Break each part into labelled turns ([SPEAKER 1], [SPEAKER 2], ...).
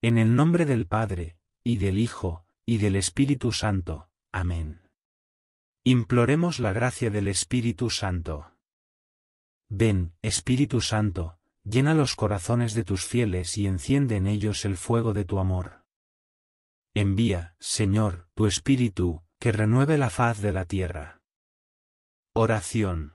[SPEAKER 1] En el nombre del Padre, y del Hijo, y del Espíritu Santo. Amén. Imploremos la gracia del Espíritu Santo. Ven, Espíritu Santo, llena los corazones de tus fieles y enciende en ellos el fuego de tu amor. Envía, Señor, tu Espíritu, que renueve la faz de la tierra. Oración.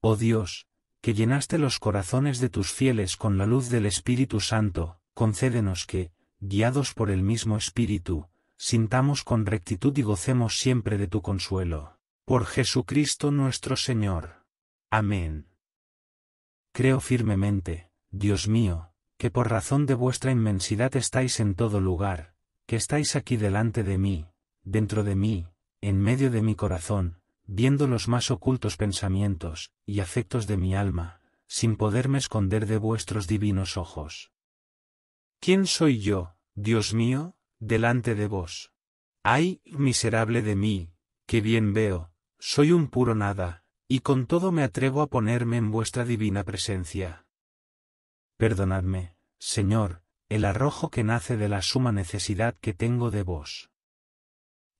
[SPEAKER 1] Oh Dios, que llenaste los corazones de tus fieles con la luz del Espíritu Santo, concédenos que, guiados por el mismo Espíritu, sintamos con rectitud y gocemos siempre de tu consuelo. Por Jesucristo nuestro Señor. Amén. Creo firmemente, Dios mío, que por razón de vuestra inmensidad estáis en todo lugar, que estáis aquí delante de mí, dentro de mí, en medio de mi corazón, viendo los más ocultos pensamientos y afectos de mi alma, sin poderme esconder de vuestros divinos ojos. ¿Quién soy yo, Dios mío, delante de vos? Ay, miserable de mí, que bien veo, soy un puro nada, y con todo me atrevo a ponerme en vuestra divina presencia. Perdonadme, Señor, el arrojo que nace de la suma necesidad que tengo de vos.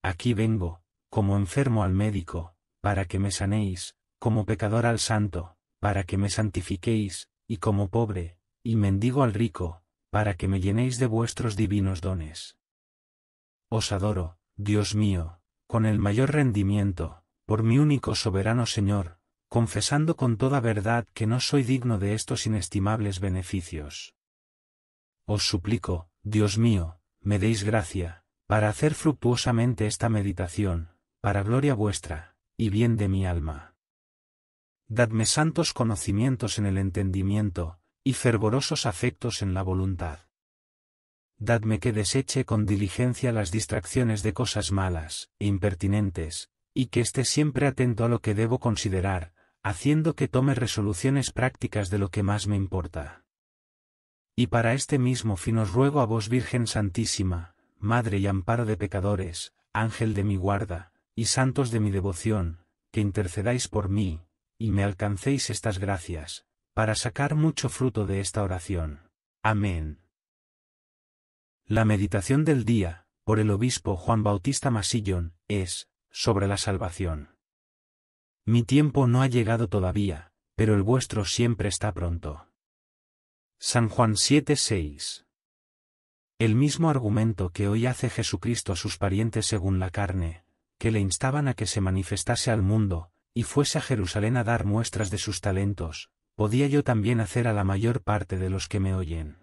[SPEAKER 1] Aquí vengo, como enfermo al médico, para que me sanéis, como pecador al santo, para que me santifiquéis, y como pobre, y mendigo al rico, para que me llenéis de vuestros divinos dones. Os adoro, Dios mío, con el mayor rendimiento, por mi único soberano Señor, confesando con toda verdad que no soy digno de estos inestimables beneficios. Os suplico, Dios mío, me deis gracia, para hacer fructuosamente esta meditación, para gloria vuestra, y bien de mi alma. Dadme santos conocimientos en el entendimiento, y fervorosos afectos en la voluntad. Dadme que deseche con diligencia las distracciones de cosas malas, e impertinentes, y que esté siempre atento a lo que debo considerar, haciendo que tome resoluciones prácticas de lo que más me importa. Y para este mismo fin os ruego a vos Virgen Santísima, Madre y Amparo de pecadores, Ángel de mi guarda, y santos de mi devoción, que intercedáis por mí, y me alcancéis estas gracias, para sacar mucho fruto de esta oración. Amén. La meditación del día, por el obispo Juan Bautista Masillón, es, sobre la salvación. Mi tiempo no ha llegado todavía, pero el vuestro siempre está pronto. San Juan 7:6 El mismo argumento que hoy hace Jesucristo a sus parientes según la carne, que le instaban a que se manifestase al mundo, y fuese a Jerusalén a dar muestras de sus talentos, podía yo también hacer a la mayor parte de los que me oyen.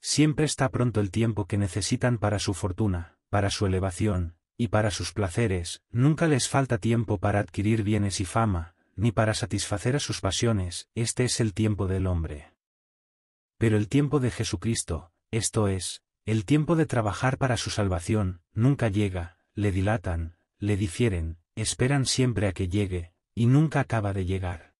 [SPEAKER 1] Siempre está pronto el tiempo que necesitan para su fortuna, para su elevación, y para sus placeres, nunca les falta tiempo para adquirir bienes y fama, ni para satisfacer a sus pasiones, este es el tiempo del hombre. Pero el tiempo de Jesucristo, esto es, el tiempo de trabajar para su salvación, nunca llega, le dilatan, le difieren, esperan siempre a que llegue, y nunca acaba de llegar.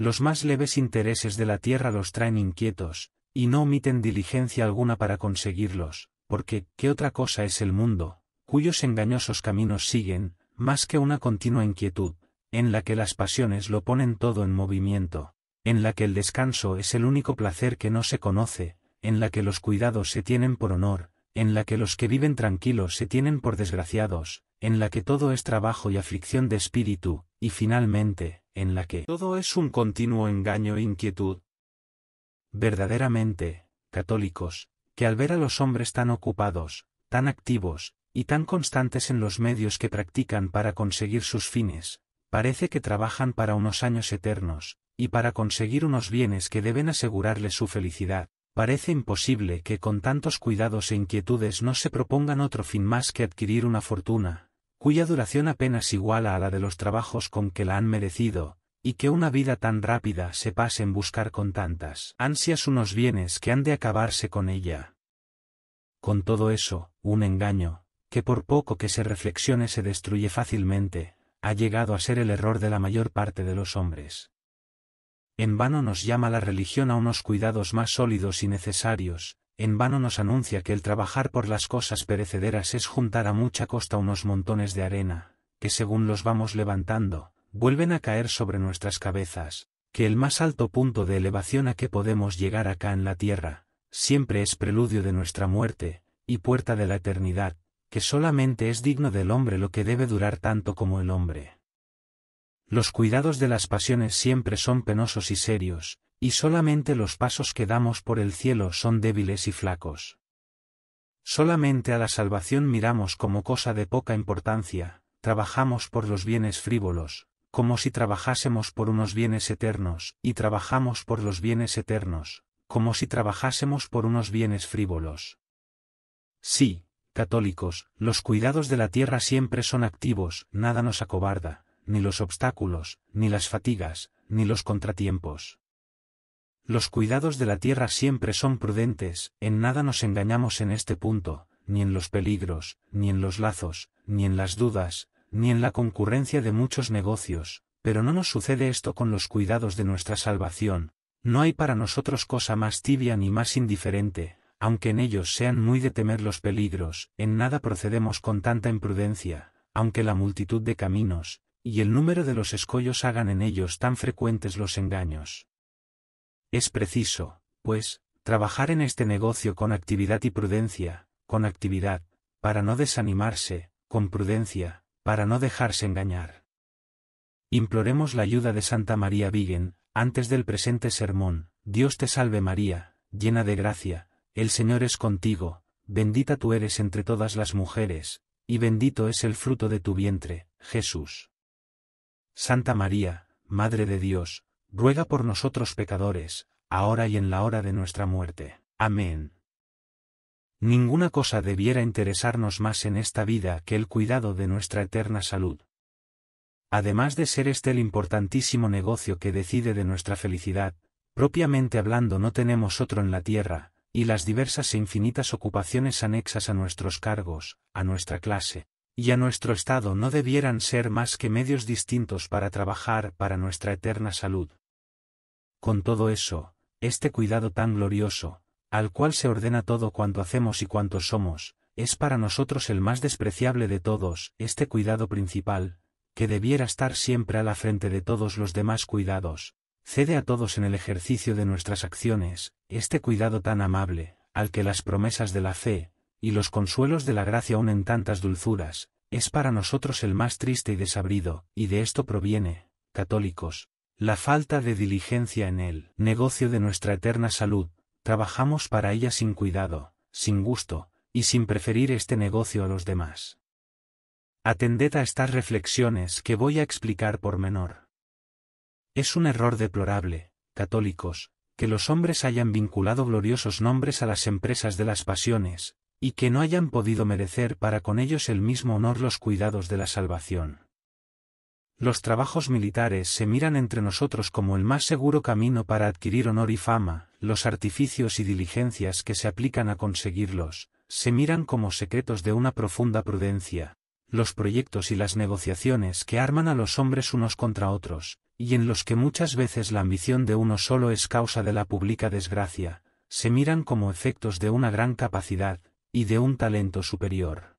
[SPEAKER 1] Los más leves intereses de la tierra los traen inquietos, y no omiten diligencia alguna para conseguirlos, porque, ¿qué otra cosa es el mundo, cuyos engañosos caminos siguen, más que una continua inquietud, en la que las pasiones lo ponen todo en movimiento, en la que el descanso es el único placer que no se conoce, en la que los cuidados se tienen por honor, en la que los que viven tranquilos se tienen por desgraciados, en la que todo es trabajo y aflicción de espíritu, y finalmente, en la que todo es un continuo engaño e inquietud. Verdaderamente, católicos, que al ver a los hombres tan ocupados, tan activos, y tan constantes en los medios que practican para conseguir sus fines, parece que trabajan para unos años eternos, y para conseguir unos bienes que deben asegurarles su felicidad. Parece imposible que con tantos cuidados e inquietudes no se propongan otro fin más que adquirir una fortuna, cuya duración apenas iguala a la de los trabajos con que la han merecido, y que una vida tan rápida se pase en buscar con tantas ansias unos bienes que han de acabarse con ella. Con todo eso, un engaño, que por poco que se reflexione se destruye fácilmente, ha llegado a ser el error de la mayor parte de los hombres. En vano nos llama la religión a unos cuidados más sólidos y necesarios, en vano nos anuncia que el trabajar por las cosas perecederas es juntar a mucha costa unos montones de arena, que según los vamos levantando, vuelven a caer sobre nuestras cabezas, que el más alto punto de elevación a que podemos llegar acá en la tierra, siempre es preludio de nuestra muerte, y puerta de la eternidad, que solamente es digno del hombre lo que debe durar tanto como el hombre. Los cuidados de las pasiones siempre son penosos y serios, y solamente los pasos que damos por el cielo son débiles y flacos. Solamente a la salvación miramos como cosa de poca importancia, trabajamos por los bienes frívolos, como si trabajásemos por unos bienes eternos, y trabajamos por los bienes eternos, como si trabajásemos por unos bienes frívolos. Sí, católicos, los cuidados de la tierra siempre son activos, nada nos acobarda, ni los obstáculos, ni las fatigas, ni los contratiempos. Los cuidados de la tierra siempre son prudentes, en nada nos engañamos en este punto, ni en los peligros, ni en los lazos, ni en las dudas, ni en la concurrencia de muchos negocios, pero no nos sucede esto con los cuidados de nuestra salvación, no hay para nosotros cosa más tibia ni más indiferente, aunque en ellos sean muy de temer los peligros, en nada procedemos con tanta imprudencia, aunque la multitud de caminos, y el número de los escollos hagan en ellos tan frecuentes los engaños. Es preciso, pues, trabajar en este negocio con actividad y prudencia, con actividad, para no desanimarse, con prudencia, para no dejarse engañar. Imploremos la ayuda de Santa María Vigen, antes del presente sermón, Dios te salve María, llena de gracia, el Señor es contigo, bendita tú eres entre todas las mujeres, y bendito es el fruto de tu vientre, Jesús. Santa María, Madre de Dios, ruega por nosotros pecadores, ahora y en la hora de nuestra muerte. Amén. Ninguna cosa debiera interesarnos más en esta vida que el cuidado de nuestra eterna salud. Además de ser este el importantísimo negocio que decide de nuestra felicidad, propiamente hablando no tenemos otro en la tierra, y las diversas e infinitas ocupaciones anexas a nuestros cargos, a nuestra clase, y a nuestro estado no debieran ser más que medios distintos para trabajar para nuestra eterna salud. Con todo eso, este cuidado tan glorioso, al cual se ordena todo cuanto hacemos y cuanto somos, es para nosotros el más despreciable de todos, este cuidado principal, que debiera estar siempre a la frente de todos los demás cuidados, cede a todos en el ejercicio de nuestras acciones, este cuidado tan amable, al que las promesas de la fe, y los consuelos de la gracia unen tantas dulzuras, es para nosotros el más triste y desabrido, y de esto proviene, católicos, la falta de diligencia en el negocio de nuestra eterna salud, trabajamos para ella sin cuidado, sin gusto, y sin preferir este negocio a los demás. Atended a estas reflexiones que voy a explicar por menor. Es un error deplorable, católicos, que los hombres hayan vinculado gloriosos nombres a las empresas de las pasiones, y que no hayan podido merecer para con ellos el mismo honor los cuidados de la salvación. Los trabajos militares se miran entre nosotros como el más seguro camino para adquirir honor y fama, los artificios y diligencias que se aplican a conseguirlos, se miran como secretos de una profunda prudencia, los proyectos y las negociaciones que arman a los hombres unos contra otros, y en los que muchas veces la ambición de uno solo es causa de la pública desgracia, se miran como efectos de una gran capacidad, y de un talento superior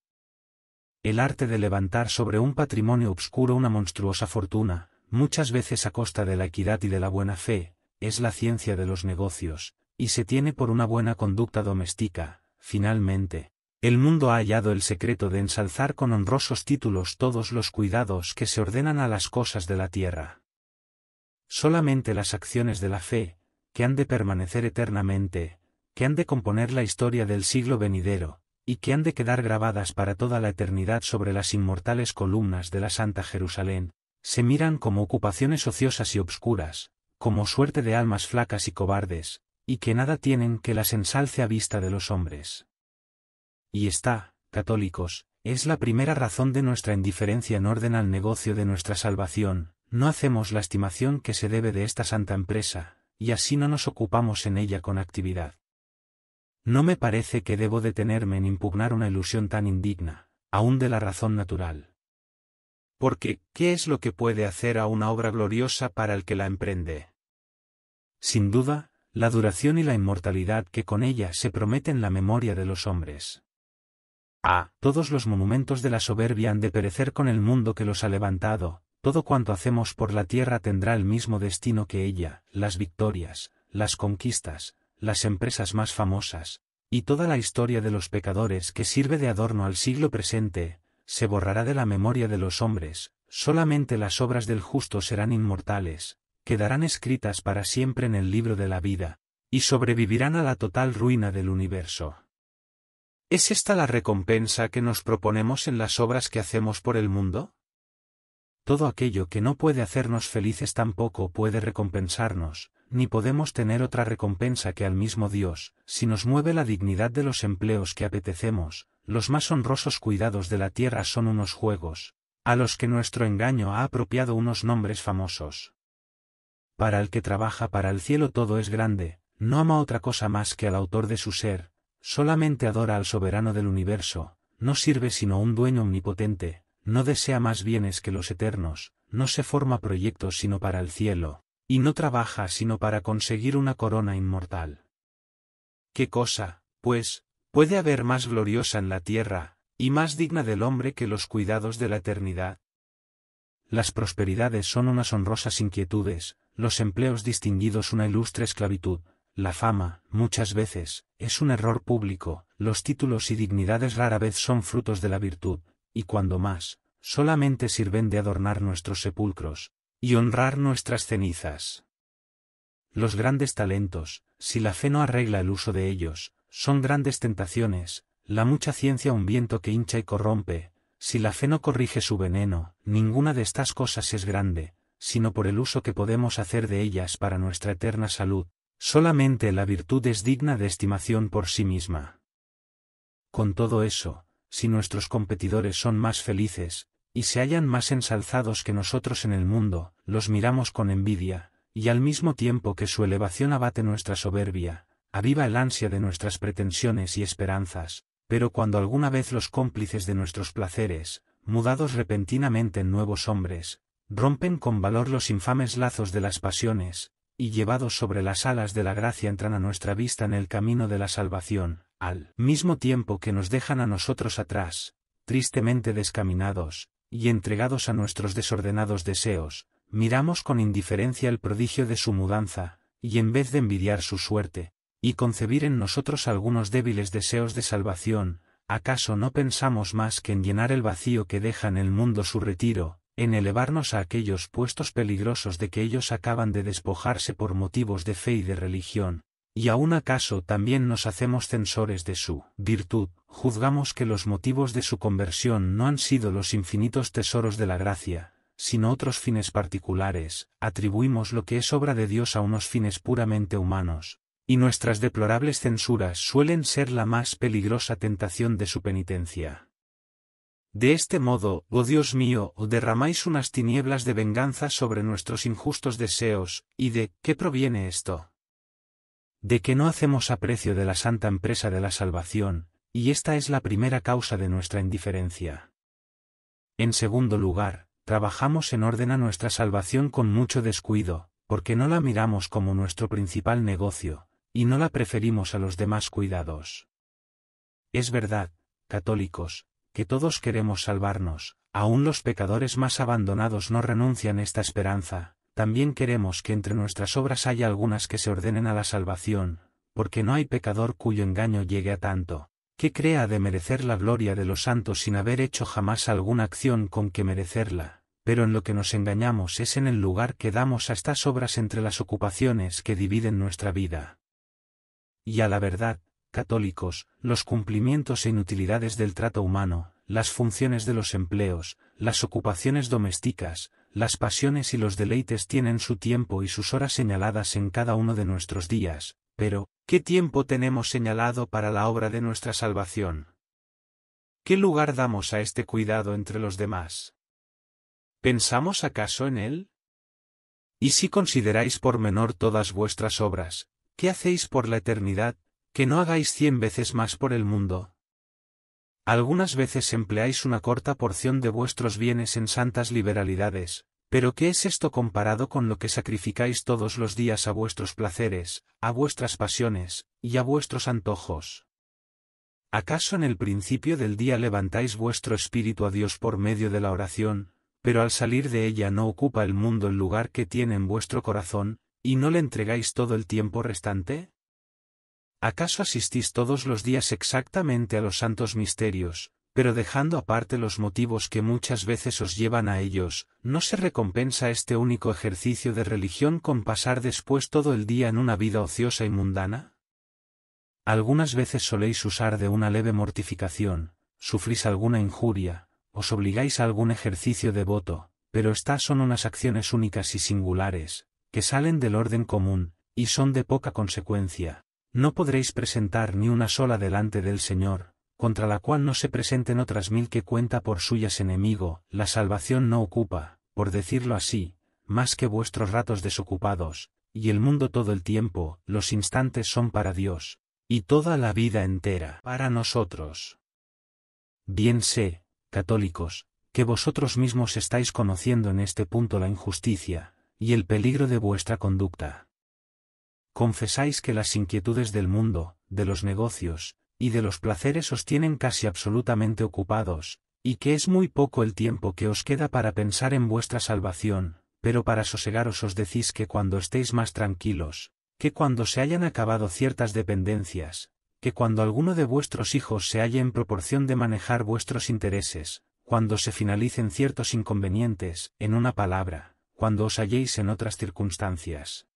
[SPEAKER 1] el arte de levantar sobre un patrimonio obscuro una monstruosa fortuna, muchas veces a costa de la equidad y de la buena fe, es la ciencia de los negocios, y se tiene por una buena conducta doméstica, finalmente. El mundo ha hallado el secreto de ensalzar con honrosos títulos todos los cuidados que se ordenan a las cosas de la tierra. Solamente las acciones de la fe, que han de permanecer eternamente, que han de componer la historia del siglo venidero, y que han de quedar grabadas para toda la eternidad sobre las inmortales columnas de la Santa Jerusalén, se miran como ocupaciones ociosas y obscuras, como suerte de almas flacas y cobardes, y que nada tienen que las ensalce a vista de los hombres. Y está, católicos, es la primera razón de nuestra indiferencia en orden al negocio de nuestra salvación, no hacemos la estimación que se debe de esta santa empresa, y así no nos ocupamos en ella con actividad. No me parece que debo detenerme en impugnar una ilusión tan indigna, aún de la razón natural. Porque, ¿qué es lo que puede hacer a una obra gloriosa para el que la emprende? Sin duda, la duración y la inmortalidad que con ella se prometen la memoria de los hombres. Ah, todos los monumentos de la soberbia han de perecer con el mundo que los ha levantado, todo cuanto hacemos por la tierra tendrá el mismo destino que ella, las victorias, las conquistas, las empresas más famosas, y toda la historia de los pecadores que sirve de adorno al siglo presente, se borrará de la memoria de los hombres, solamente las obras del justo serán inmortales, quedarán escritas para siempre en el libro de la vida, y sobrevivirán a la total ruina del universo. ¿Es esta la recompensa que nos proponemos en las obras que hacemos por el mundo? Todo aquello que no puede hacernos felices tampoco puede recompensarnos, ni podemos tener otra recompensa que al mismo Dios, si nos mueve la dignidad de los empleos que apetecemos, los más honrosos cuidados de la tierra son unos juegos, a los que nuestro engaño ha apropiado unos nombres famosos. Para el que trabaja para el cielo todo es grande, no ama otra cosa más que al autor de su ser, solamente adora al soberano del universo, no sirve sino un dueño omnipotente, no desea más bienes que los eternos, no se forma proyectos sino para el cielo. Y no trabaja sino para conseguir una corona inmortal. ¿Qué cosa, pues, puede haber más gloriosa en la tierra, y más digna del hombre que los cuidados de la eternidad? Las prosperidades son unas honrosas inquietudes, los empleos distinguidos una ilustre esclavitud, la fama, muchas veces, es un error público, los títulos y dignidades rara vez son frutos de la virtud, y cuando más, solamente sirven de adornar nuestros sepulcros, y honrar nuestras cenizas. Los grandes talentos, si la fe no arregla el uso de ellos, son grandes tentaciones, la mucha ciencia un viento que hincha y corrompe, si la fe no corrige su veneno, ninguna de estas cosas es grande, sino por el uso que podemos hacer de ellas para nuestra eterna salud, solamente la virtud es digna de estimación por sí misma. Con todo eso, si nuestros competidores son más felices, y se hallan más ensalzados que nosotros en el mundo, los miramos con envidia, y al mismo tiempo que su elevación abate nuestra soberbia, aviva el ansia de nuestras pretensiones y esperanzas, pero cuando alguna vez los cómplices de nuestros placeres, mudados repentinamente en nuevos hombres, rompen con valor los infames lazos de las pasiones, y llevados sobre las alas de la gracia entran a nuestra vista en el camino de la salvación, al mismo tiempo que nos dejan a nosotros atrás, tristemente descaminados, y entregados a nuestros desordenados deseos, miramos con indiferencia el prodigio de su mudanza, y en vez de envidiar su suerte, y concebir en nosotros algunos débiles deseos de salvación, ¿acaso no pensamos más que en llenar el vacío que deja en el mundo su retiro, en elevarnos a aquellos puestos peligrosos de que ellos acaban de despojarse por motivos de fe y de religión, y aún acaso también nos hacemos censores de su virtud, juzgamos que los motivos de su conversión no han sido los infinitos tesoros de la gracia, sino otros fines particulares, atribuimos lo que es obra de Dios a unos fines puramente humanos, y nuestras deplorables censuras suelen ser la más peligrosa tentación de su penitencia. De este modo, oh Dios mío, oh, derramáis unas tinieblas de venganza sobre nuestros injustos deseos, y de qué proviene esto? De que no hacemos aprecio de la santa empresa de la salvación, y esta es la primera causa de nuestra indiferencia. En segundo lugar, trabajamos en orden a nuestra salvación con mucho descuido, porque no la miramos como nuestro principal negocio, y no la preferimos a los demás cuidados. Es verdad, católicos, que todos queremos salvarnos, aun los pecadores más abandonados no renuncian esta esperanza, también queremos que entre nuestras obras haya algunas que se ordenen a la salvación, porque no hay pecador cuyo engaño llegue a tanto, ¿qué crea de merecer la gloria de los santos sin haber hecho jamás alguna acción con que merecerla? Pero en lo que nos engañamos es en el lugar que damos a estas obras entre las ocupaciones que dividen nuestra vida. Y a la verdad, católicos, los cumplimientos e inutilidades del trato humano, las funciones de los empleos, las ocupaciones domésticas, las pasiones y los deleites tienen su tiempo y sus horas señaladas en cada uno de nuestros días, pero, ¿Qué tiempo tenemos señalado para la obra de nuestra salvación? ¿Qué lugar damos a este cuidado entre los demás? ¿Pensamos acaso en él? Y si consideráis por menor todas vuestras obras, ¿qué hacéis por la eternidad, que no hagáis cien veces más por el mundo? Algunas veces empleáis una corta porción de vuestros bienes en santas liberalidades, pero ¿qué es esto comparado con lo que sacrificáis todos los días a vuestros placeres, a vuestras pasiones, y a vuestros antojos? ¿Acaso en el principio del día levantáis vuestro espíritu a Dios por medio de la oración, pero al salir de ella no ocupa el mundo el lugar que tiene en vuestro corazón, y no le entregáis todo el tiempo restante? ¿Acaso asistís todos los días exactamente a los santos misterios, pero dejando aparte los motivos que muchas veces os llevan a ellos, no se recompensa este único ejercicio de religión con pasar después todo el día en una vida ociosa y mundana? Algunas veces soléis usar de una leve mortificación, sufrís alguna injuria, os obligáis a algún ejercicio devoto, pero estas son unas acciones únicas y singulares, que salen del orden común, y son de poca consecuencia. No podréis presentar ni una sola delante del Señor, contra la cual no se presenten otras mil que cuenta por suyas enemigo, la salvación no ocupa, por decirlo así, más que vuestros ratos desocupados, y el mundo todo el tiempo, los instantes son para Dios, y toda la vida entera para nosotros. Bien sé, católicos, que vosotros mismos estáis conociendo en este punto la injusticia, y el peligro de vuestra conducta. Confesáis que las inquietudes del mundo, de los negocios, y de los placeres os tienen casi absolutamente ocupados, y que es muy poco el tiempo que os queda para pensar en vuestra salvación, pero para sosegaros os decís que cuando estéis más tranquilos, que cuando se hayan acabado ciertas dependencias, que cuando alguno de vuestros hijos se halle en proporción de manejar vuestros intereses, cuando se finalicen ciertos inconvenientes, en una palabra, cuando os halléis en otras circunstancias.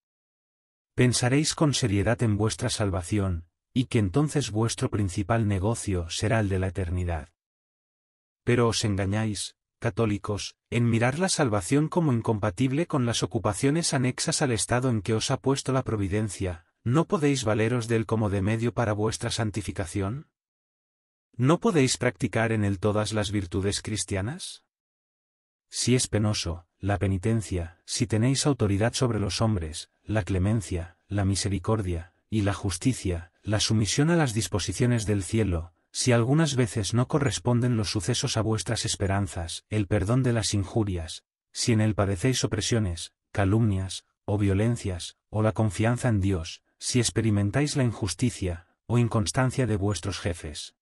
[SPEAKER 1] Pensaréis con seriedad en vuestra salvación, y que entonces vuestro principal negocio será el de la eternidad. Pero os engañáis, católicos, en mirar la salvación como incompatible con las ocupaciones anexas al estado en que os ha puesto la providencia, ¿no podéis valeros de él como de medio para vuestra santificación? ¿No podéis practicar en él todas las virtudes cristianas? Si es penoso, la penitencia, si tenéis autoridad sobre los hombres, la clemencia, la misericordia, y la justicia, la sumisión a las disposiciones del cielo, si algunas veces no corresponden los sucesos a vuestras esperanzas, el perdón de las injurias, si en él padecéis opresiones, calumnias, o violencias, o la confianza en Dios, si experimentáis la injusticia, o inconstancia de vuestros jefes.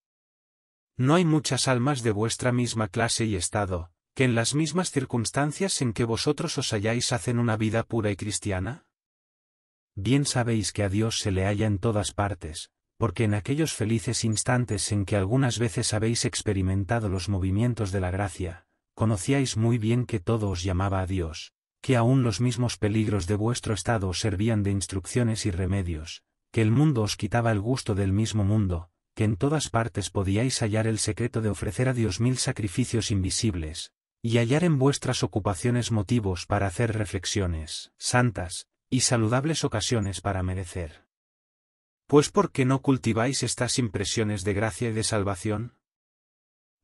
[SPEAKER 1] No hay muchas almas de vuestra misma clase y estado, que en las mismas circunstancias en que vosotros os halláis hacen una vida pura y cristiana? Bien sabéis que a Dios se le halla en todas partes, porque en aquellos felices instantes en que algunas veces habéis experimentado los movimientos de la gracia, conocíais muy bien que todo os llamaba a Dios, que aún los mismos peligros de vuestro estado servían de instrucciones y remedios, que el mundo os quitaba el gusto del mismo mundo, que en todas partes podíais hallar el secreto de ofrecer a Dios mil sacrificios invisibles, y hallar en vuestras ocupaciones motivos para hacer reflexiones santas, y saludables ocasiones para merecer. Pues ¿por qué no cultiváis estas impresiones de gracia y de salvación?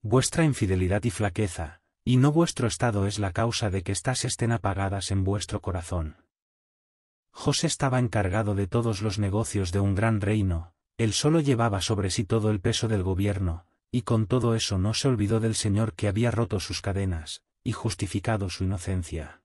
[SPEAKER 1] Vuestra infidelidad y flaqueza, y no vuestro estado es la causa de que estas estén apagadas en vuestro corazón. José estaba encargado de todos los negocios de un gran reino, él solo llevaba sobre sí todo el peso del gobierno, y con todo eso no se olvidó del Señor que había roto sus cadenas, y justificado su inocencia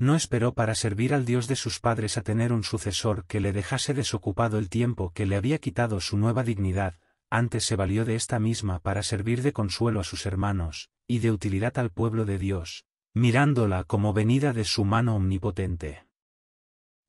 [SPEAKER 1] no esperó para servir al Dios de sus padres a tener un sucesor que le dejase desocupado el tiempo que le había quitado su nueva dignidad, antes se valió de esta misma para servir de consuelo a sus hermanos, y de utilidad al pueblo de Dios, mirándola como venida de su mano omnipotente.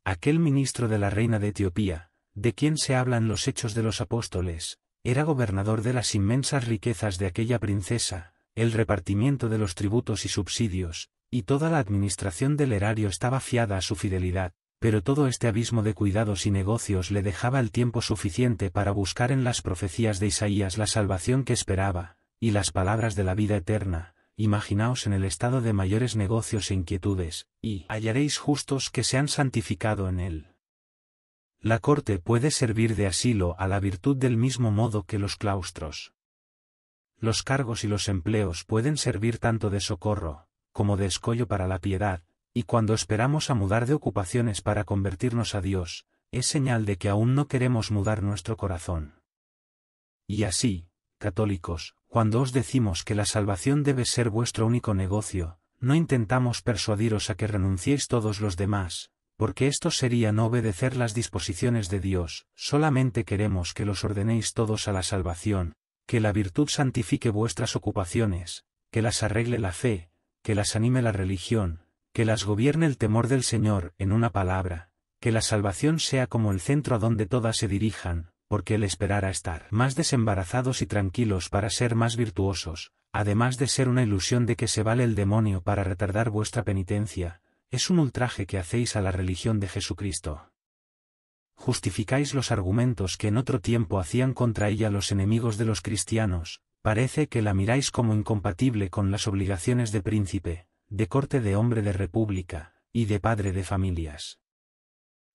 [SPEAKER 1] Aquel ministro de la reina de Etiopía, de quien se hablan los Hechos de los Apóstoles, era gobernador de las inmensas riquezas de aquella princesa, el repartimiento de los tributos y subsidios, y toda la administración del erario estaba fiada a su fidelidad, pero todo este abismo de cuidados y negocios le dejaba el tiempo suficiente para buscar en las profecías de Isaías la salvación que esperaba, y las palabras de la vida eterna, imaginaos en el estado de mayores negocios e inquietudes, y hallaréis justos que se han santificado en él. La corte puede servir de asilo a la virtud del mismo modo que los claustros. Los cargos y los empleos pueden servir tanto de socorro, como de escollo para la piedad, y cuando esperamos a mudar de ocupaciones para convertirnos a Dios, es señal de que aún no queremos mudar nuestro corazón. Y así, católicos, cuando os decimos que la salvación debe ser vuestro único negocio, no intentamos persuadiros a que renunciéis todos los demás, porque esto sería no obedecer las disposiciones de Dios, solamente queremos que los ordenéis todos a la salvación, que la virtud santifique vuestras ocupaciones, que las arregle la fe, que las anime la religión, que las gobierne el temor del Señor, en una palabra, que la salvación sea como el centro a donde todas se dirijan, porque Él esperará estar más desembarazados y tranquilos para ser más virtuosos, además de ser una ilusión de que se vale el demonio para retardar vuestra penitencia, es un ultraje que hacéis a la religión de Jesucristo. Justificáis los argumentos que en otro tiempo hacían contra ella los enemigos de los cristianos, parece que la miráis como incompatible con las obligaciones de príncipe, de corte de hombre de república, y de padre de familias.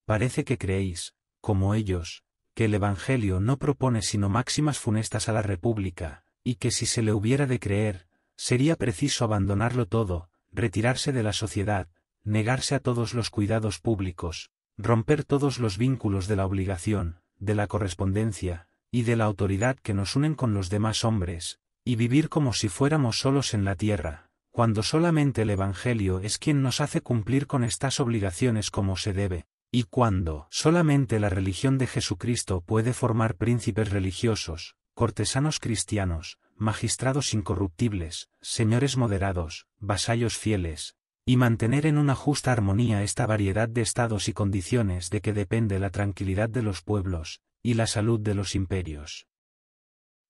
[SPEAKER 1] Parece que creéis, como ellos, que el Evangelio no propone sino máximas funestas a la República, y que si se le hubiera de creer, sería preciso abandonarlo todo, retirarse de la sociedad, negarse a todos los cuidados públicos, romper todos los vínculos de la obligación, de la correspondencia, y de la autoridad que nos unen con los demás hombres, y vivir como si fuéramos solos en la tierra, cuando solamente el Evangelio es quien nos hace cumplir con estas obligaciones como se debe, y cuando solamente la religión de Jesucristo puede formar príncipes religiosos, cortesanos cristianos, magistrados incorruptibles, señores moderados, vasallos fieles, y mantener en una justa armonía esta variedad de estados y condiciones de que depende la tranquilidad de los pueblos, y la salud de los imperios.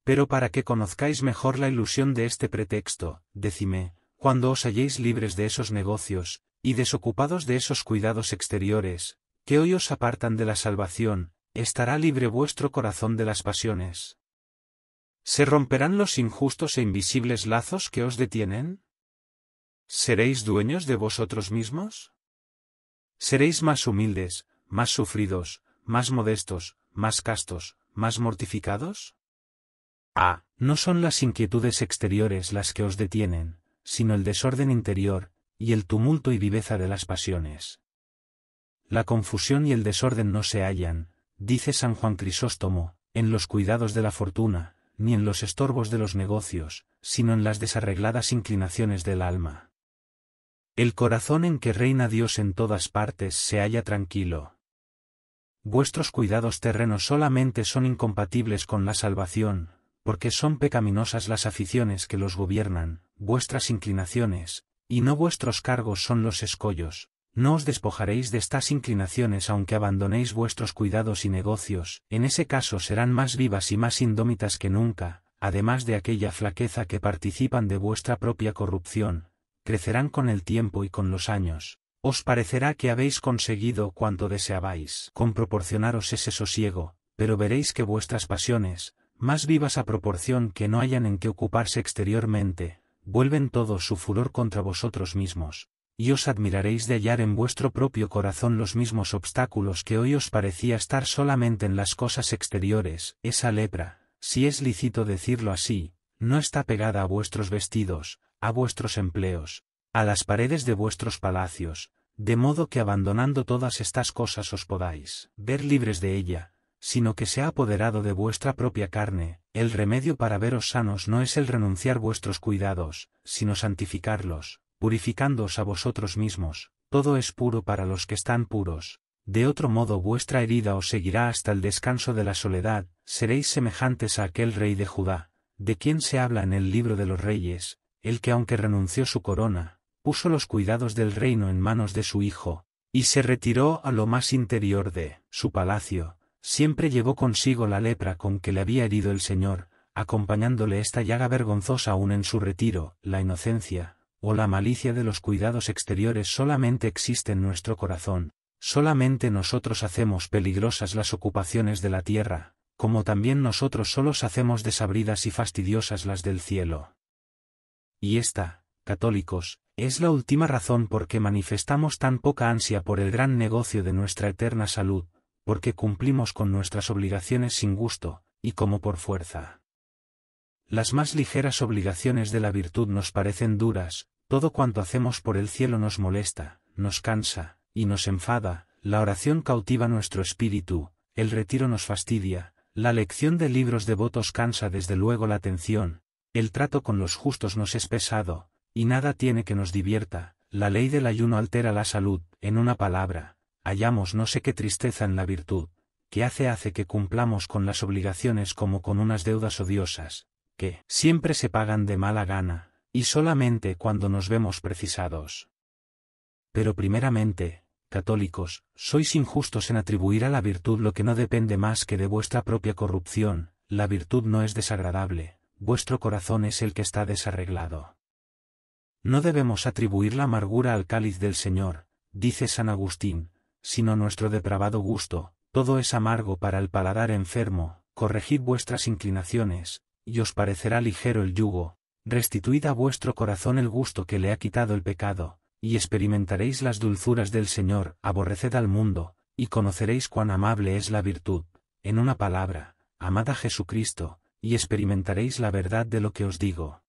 [SPEAKER 1] Pero para que conozcáis mejor la ilusión de este pretexto, decime, cuando os halléis libres de esos negocios, y desocupados de esos cuidados exteriores, que hoy os apartan de la salvación, estará libre vuestro corazón de las pasiones. ¿Se romperán los injustos e invisibles lazos que os detienen? ¿Seréis dueños de vosotros mismos? Seréis más humildes, más sufridos, más modestos, más castos, más mortificados? Ah, no son las inquietudes exteriores las que os detienen, sino el desorden interior, y el tumulto y viveza de las pasiones. La confusión y el desorden no se hallan, dice San Juan Crisóstomo, en los cuidados de la fortuna, ni en los estorbos de los negocios, sino en las desarregladas inclinaciones del alma. El corazón en que reina Dios en todas partes se halla tranquilo vuestros cuidados terrenos solamente son incompatibles con la salvación, porque son pecaminosas las aficiones que los gobiernan, vuestras inclinaciones, y no vuestros cargos son los escollos, no os despojaréis de estas inclinaciones aunque abandonéis vuestros cuidados y negocios, en ese caso serán más vivas y más indómitas que nunca, además de aquella flaqueza que participan de vuestra propia corrupción, crecerán con el tiempo y con los años os parecerá que habéis conseguido cuanto deseabais con proporcionaros ese sosiego, pero veréis que vuestras pasiones, más vivas a proporción que no hayan en qué ocuparse exteriormente, vuelven todo su furor contra vosotros mismos, y os admiraréis de hallar en vuestro propio corazón los mismos obstáculos que hoy os parecía estar solamente en las cosas exteriores, esa lepra, si es lícito decirlo así, no está pegada a vuestros vestidos, a vuestros empleos, a las paredes de vuestros palacios, de modo que abandonando todas estas cosas os podáis ver libres de ella, sino que se ha apoderado de vuestra propia carne, el remedio para veros sanos no es el renunciar vuestros cuidados, sino santificarlos, purificándoos a vosotros mismos, todo es puro para los que están puros, de otro modo vuestra herida os seguirá hasta el descanso de la soledad, seréis semejantes a aquel rey de Judá, de quien se habla en el libro de los reyes, el que aunque renunció su corona, puso los cuidados del reino en manos de su hijo, y se retiró a lo más interior de su palacio, siempre llevó consigo la lepra con que le había herido el Señor, acompañándole esta llaga vergonzosa aún en su retiro, la inocencia, o la malicia de los cuidados exteriores solamente existe en nuestro corazón, solamente nosotros hacemos peligrosas las ocupaciones de la tierra, como también nosotros solos hacemos desabridas y fastidiosas las del cielo. Y esta, católicos, es la última razón por que manifestamos tan poca ansia por el gran negocio de nuestra eterna salud, porque cumplimos con nuestras obligaciones sin gusto, y como por fuerza. Las más ligeras obligaciones de la virtud nos parecen duras, todo cuanto hacemos por el cielo nos molesta, nos cansa, y nos enfada, la oración cautiva nuestro espíritu, el retiro nos fastidia, la lección de libros devotos cansa desde luego la atención, el trato con los justos nos es pesado, y nada tiene que nos divierta, la ley del ayuno altera la salud, en una palabra, hallamos no sé qué tristeza en la virtud, que hace hace que cumplamos con las obligaciones como con unas deudas odiosas, que siempre se pagan de mala gana, y solamente cuando nos vemos precisados. Pero primeramente, católicos, sois injustos en atribuir a la virtud lo que no depende más que de vuestra propia corrupción, la virtud no es desagradable, vuestro corazón es el que está desarreglado. No debemos atribuir la amargura al cáliz del Señor, dice San Agustín, sino nuestro depravado gusto, todo es amargo para el paladar enfermo, corregid vuestras inclinaciones, y os parecerá ligero el yugo, restituid a vuestro corazón el gusto que le ha quitado el pecado, y experimentaréis las dulzuras del Señor, aborreced al mundo, y conoceréis cuán amable es la virtud, en una palabra, amad Jesucristo, y experimentaréis la verdad de lo que os digo.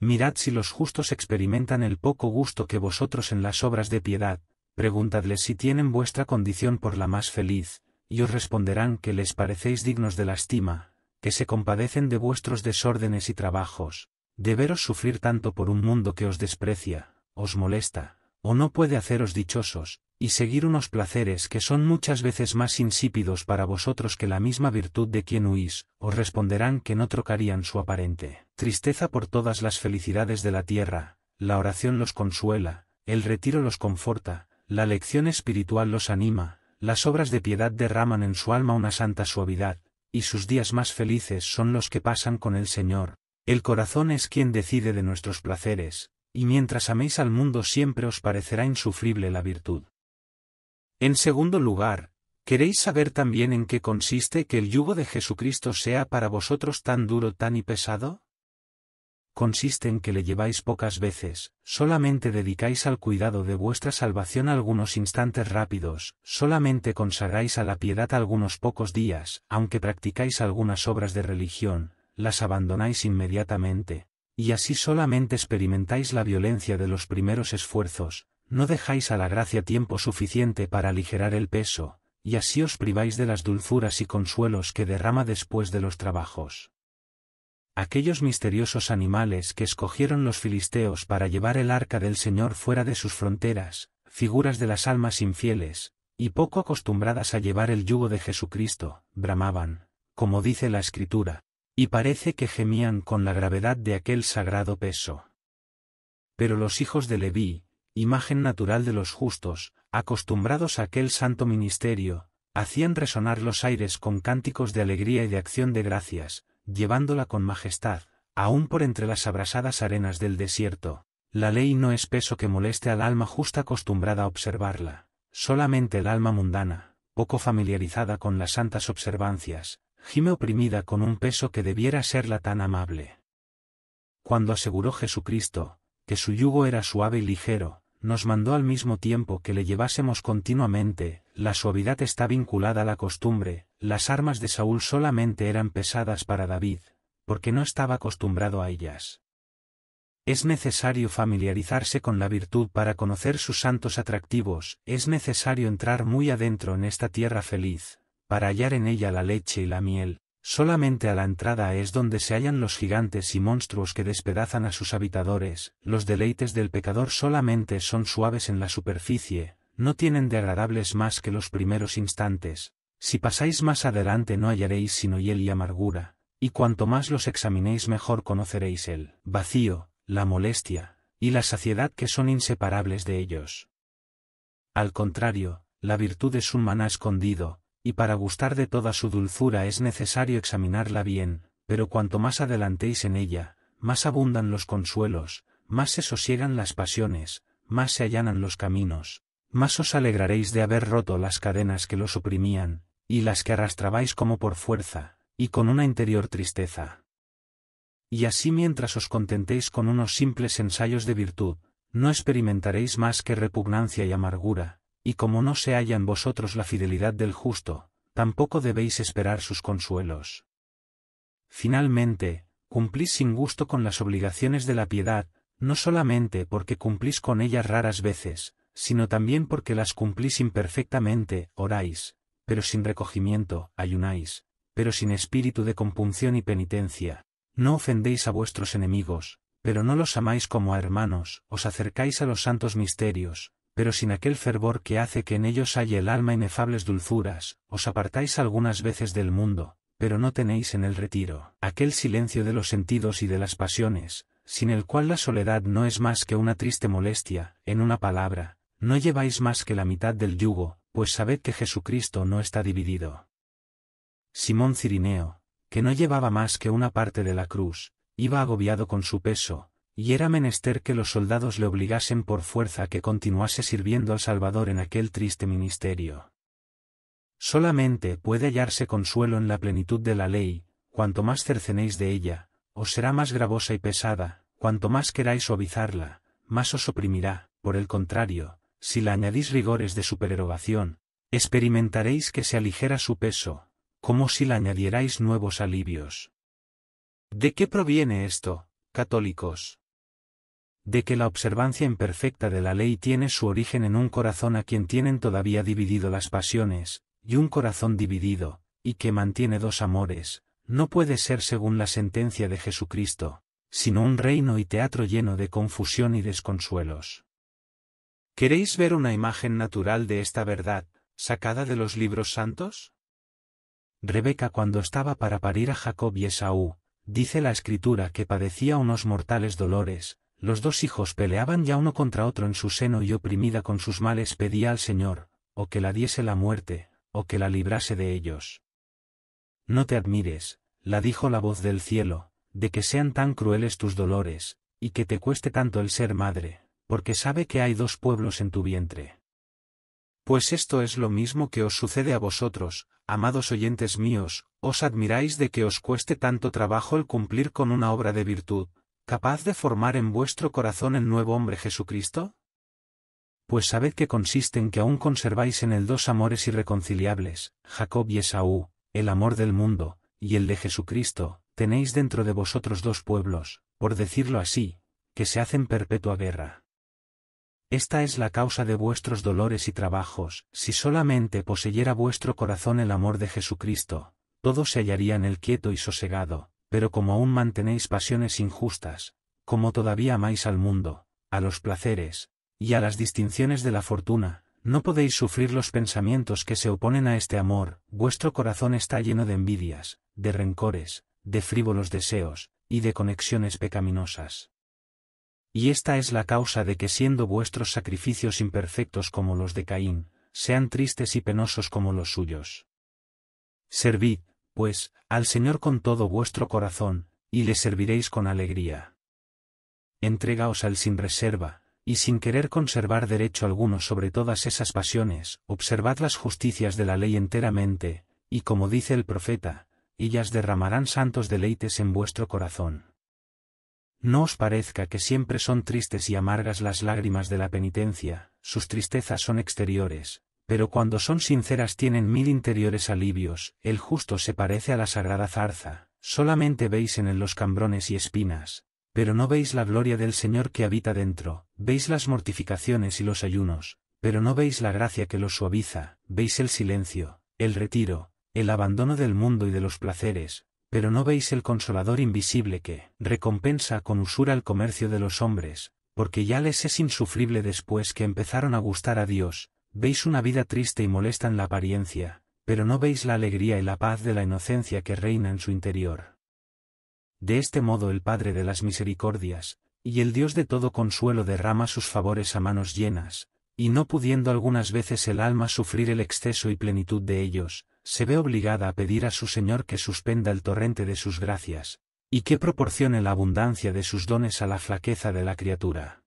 [SPEAKER 1] Mirad si los justos experimentan el poco gusto que vosotros en las obras de piedad, preguntadles si tienen vuestra condición por la más feliz, y os responderán que les parecéis dignos de lastima, que se compadecen de vuestros desórdenes y trabajos, de veros sufrir tanto por un mundo que os desprecia, os molesta, o no puede haceros dichosos, y seguir unos placeres que son muchas veces más insípidos para vosotros que la misma virtud de quien huís, os responderán que no trocarían su aparente tristeza por todas las felicidades de la tierra, la oración los consuela, el retiro los conforta, la lección espiritual los anima, las obras de piedad derraman en su alma una santa suavidad, y sus días más felices son los que pasan con el Señor. El corazón es quien decide de nuestros placeres, y mientras améis al mundo siempre os parecerá insufrible la virtud. En segundo lugar, ¿queréis saber también en qué consiste que el yugo de Jesucristo sea para vosotros tan duro, tan y pesado? Consiste en que le lleváis pocas veces, solamente dedicáis al cuidado de vuestra salvación algunos instantes rápidos, solamente consagráis a la piedad algunos pocos días, aunque practicáis algunas obras de religión, las abandonáis inmediatamente, y así solamente experimentáis la violencia de los primeros esfuerzos, no dejáis a la gracia tiempo suficiente para aligerar el peso, y así os priváis de las dulzuras y consuelos que derrama después de los trabajos. Aquellos misteriosos animales que escogieron los filisteos para llevar el arca del Señor fuera de sus fronteras, figuras de las almas infieles, y poco acostumbradas a llevar el yugo de Jesucristo, bramaban, como dice la Escritura, y parece que gemían con la gravedad de aquel sagrado peso. Pero los hijos de Leví, imagen natural de los justos, acostumbrados a aquel santo ministerio, hacían resonar los aires con cánticos de alegría y de acción de gracias, llevándola con majestad, aún por entre las abrasadas arenas del desierto. La ley no es peso que moleste al alma justa acostumbrada a observarla, solamente el alma mundana, poco familiarizada con las santas observancias, gime oprimida con un peso que debiera serla tan amable. Cuando aseguró Jesucristo, que su yugo era suave y ligero, nos mandó al mismo tiempo que le llevásemos continuamente, la suavidad está vinculada a la costumbre, las armas de Saúl solamente eran pesadas para David, porque no estaba acostumbrado a ellas. Es necesario familiarizarse con la virtud para conocer sus santos atractivos, es necesario entrar muy adentro en esta tierra feliz, para hallar en ella la leche y la miel, Solamente a la entrada es donde se hallan los gigantes y monstruos que despedazan a sus habitadores, los deleites del pecador solamente son suaves en la superficie, no tienen de agradables más que los primeros instantes, si pasáis más adelante no hallaréis sino hiel y amargura, y cuanto más los examinéis mejor conoceréis el vacío, la molestia, y la saciedad que son inseparables de ellos. Al contrario, la virtud es un maná escondido, y para gustar de toda su dulzura es necesario examinarla bien, pero cuanto más adelantéis en ella, más abundan los consuelos, más se sosiegan las pasiones, más se allanan los caminos, más os alegraréis de haber roto las cadenas que lo suprimían, y las que arrastrabais como por fuerza, y con una interior tristeza. Y así mientras os contentéis con unos simples ensayos de virtud, no experimentaréis más que repugnancia y amargura, y como no se halla en vosotros la fidelidad del justo, tampoco debéis esperar sus consuelos. Finalmente, cumplís sin gusto con las obligaciones de la piedad, no solamente porque cumplís con ellas raras veces, sino también porque las cumplís imperfectamente, oráis, pero sin recogimiento, ayunáis, pero sin espíritu de compunción y penitencia, no ofendéis a vuestros enemigos, pero no los amáis como a hermanos, os acercáis a los santos misterios, pero sin aquel fervor que hace que en ellos halle el alma inefables dulzuras, os apartáis algunas veces del mundo, pero no tenéis en el retiro aquel silencio de los sentidos y de las pasiones, sin el cual la soledad no es más que una triste molestia, en una palabra, no lleváis más que la mitad del yugo, pues sabed que Jesucristo no está dividido. Simón Cirineo, que no llevaba más que una parte de la cruz, iba agobiado con su peso, y era menester que los soldados le obligasen por fuerza que continuase sirviendo al Salvador en aquel triste ministerio. Solamente puede hallarse consuelo en la plenitud de la ley, cuanto más cercenéis de ella, os será más gravosa y pesada, cuanto más queráis suavizarla, más os oprimirá, por el contrario, si la añadís rigores de supererogación, experimentaréis que se aligera su peso, como si la añadierais nuevos alivios. ¿De qué proviene esto, católicos? de que la observancia imperfecta de la ley tiene su origen en un corazón a quien tienen todavía dividido las pasiones, y un corazón dividido, y que mantiene dos amores, no puede ser según la sentencia de Jesucristo, sino un reino y teatro lleno de confusión y desconsuelos. ¿Queréis ver una imagen natural de esta verdad, sacada de los libros santos? Rebeca cuando estaba para parir a Jacob y Esaú, dice la escritura que padecía unos mortales dolores, los dos hijos peleaban ya uno contra otro en su seno y oprimida con sus males pedía al Señor, o que la diese la muerte, o que la librase de ellos. No te admires, la dijo la voz del cielo, de que sean tan crueles tus dolores, y que te cueste tanto el ser madre, porque sabe que hay dos pueblos en tu vientre. Pues esto es lo mismo que os sucede a vosotros, amados oyentes míos, os admiráis de que os cueste tanto trabajo el cumplir con una obra de virtud, capaz de formar en vuestro corazón el nuevo hombre Jesucristo? Pues sabed que consiste en que aún conserváis en el dos amores irreconciliables, Jacob y Esaú, el amor del mundo, y el de Jesucristo, tenéis dentro de vosotros dos pueblos, por decirlo así, que se hacen perpetua guerra. Esta es la causa de vuestros dolores y trabajos, si solamente poseyera vuestro corazón el amor de Jesucristo, todo se hallaría en el quieto y sosegado, pero como aún mantenéis pasiones injustas, como todavía amáis al mundo, a los placeres, y a las distinciones de la fortuna, no podéis sufrir los pensamientos que se oponen a este amor, vuestro corazón está lleno de envidias, de rencores, de frívolos deseos, y de conexiones pecaminosas. Y esta es la causa de que siendo vuestros sacrificios imperfectos como los de Caín, sean tristes y penosos como los suyos. Servid, pues, al Señor con todo vuestro corazón, y le serviréis con alegría. Entregaos al sin reserva, y sin querer conservar derecho alguno sobre todas esas pasiones, observad las justicias de la ley enteramente, y como dice el profeta, ellas derramarán santos deleites en vuestro corazón. No os parezca que siempre son tristes y amargas las lágrimas de la penitencia, sus tristezas son exteriores, pero cuando son sinceras tienen mil interiores alivios, el justo se parece a la sagrada zarza, solamente veis en él los cambrones y espinas, pero no veis la gloria del Señor que habita dentro, veis las mortificaciones y los ayunos, pero no veis la gracia que los suaviza, veis el silencio, el retiro, el abandono del mundo y de los placeres, pero no veis el consolador invisible que recompensa con usura el comercio de los hombres, porque ya les es insufrible después que empezaron a gustar a Dios, Veis una vida triste y molesta en la apariencia, pero no veis la alegría y la paz de la inocencia que reina en su interior. De este modo el Padre de las Misericordias, y el Dios de todo consuelo derrama sus favores a manos llenas, y no pudiendo algunas veces el alma sufrir el exceso y plenitud de ellos, se ve obligada a pedir a su Señor que suspenda el torrente de sus gracias, y que proporcione la abundancia de sus dones a la flaqueza de la criatura.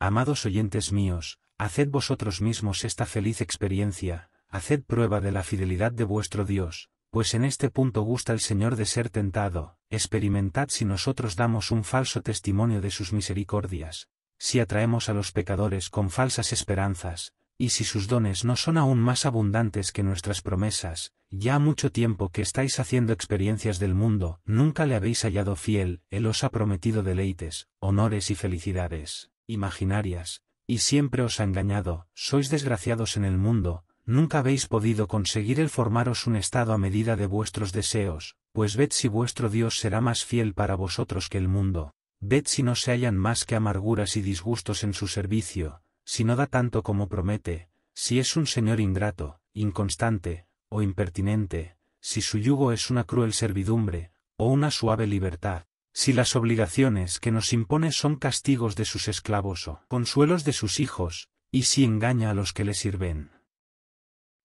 [SPEAKER 1] Amados oyentes míos, Haced vosotros mismos esta feliz experiencia, haced prueba de la fidelidad de vuestro Dios, pues en este punto gusta el Señor de ser tentado, experimentad si nosotros damos un falso testimonio de sus misericordias, si atraemos a los pecadores con falsas esperanzas, y si sus dones no son aún más abundantes que nuestras promesas, ya mucho tiempo que estáis haciendo experiencias del mundo, nunca le habéis hallado fiel, Él os ha prometido deleites, honores y felicidades, imaginarias, y siempre os ha engañado, sois desgraciados en el mundo, nunca habéis podido conseguir el formaros un estado a medida de vuestros deseos, pues ved si vuestro Dios será más fiel para vosotros que el mundo, ved si no se hallan más que amarguras y disgustos en su servicio, si no da tanto como promete, si es un señor ingrato, inconstante, o impertinente, si su yugo es una cruel servidumbre, o una suave libertad, si las obligaciones que nos impone son castigos de sus esclavos o consuelos de sus hijos, y si engaña a los que le sirven.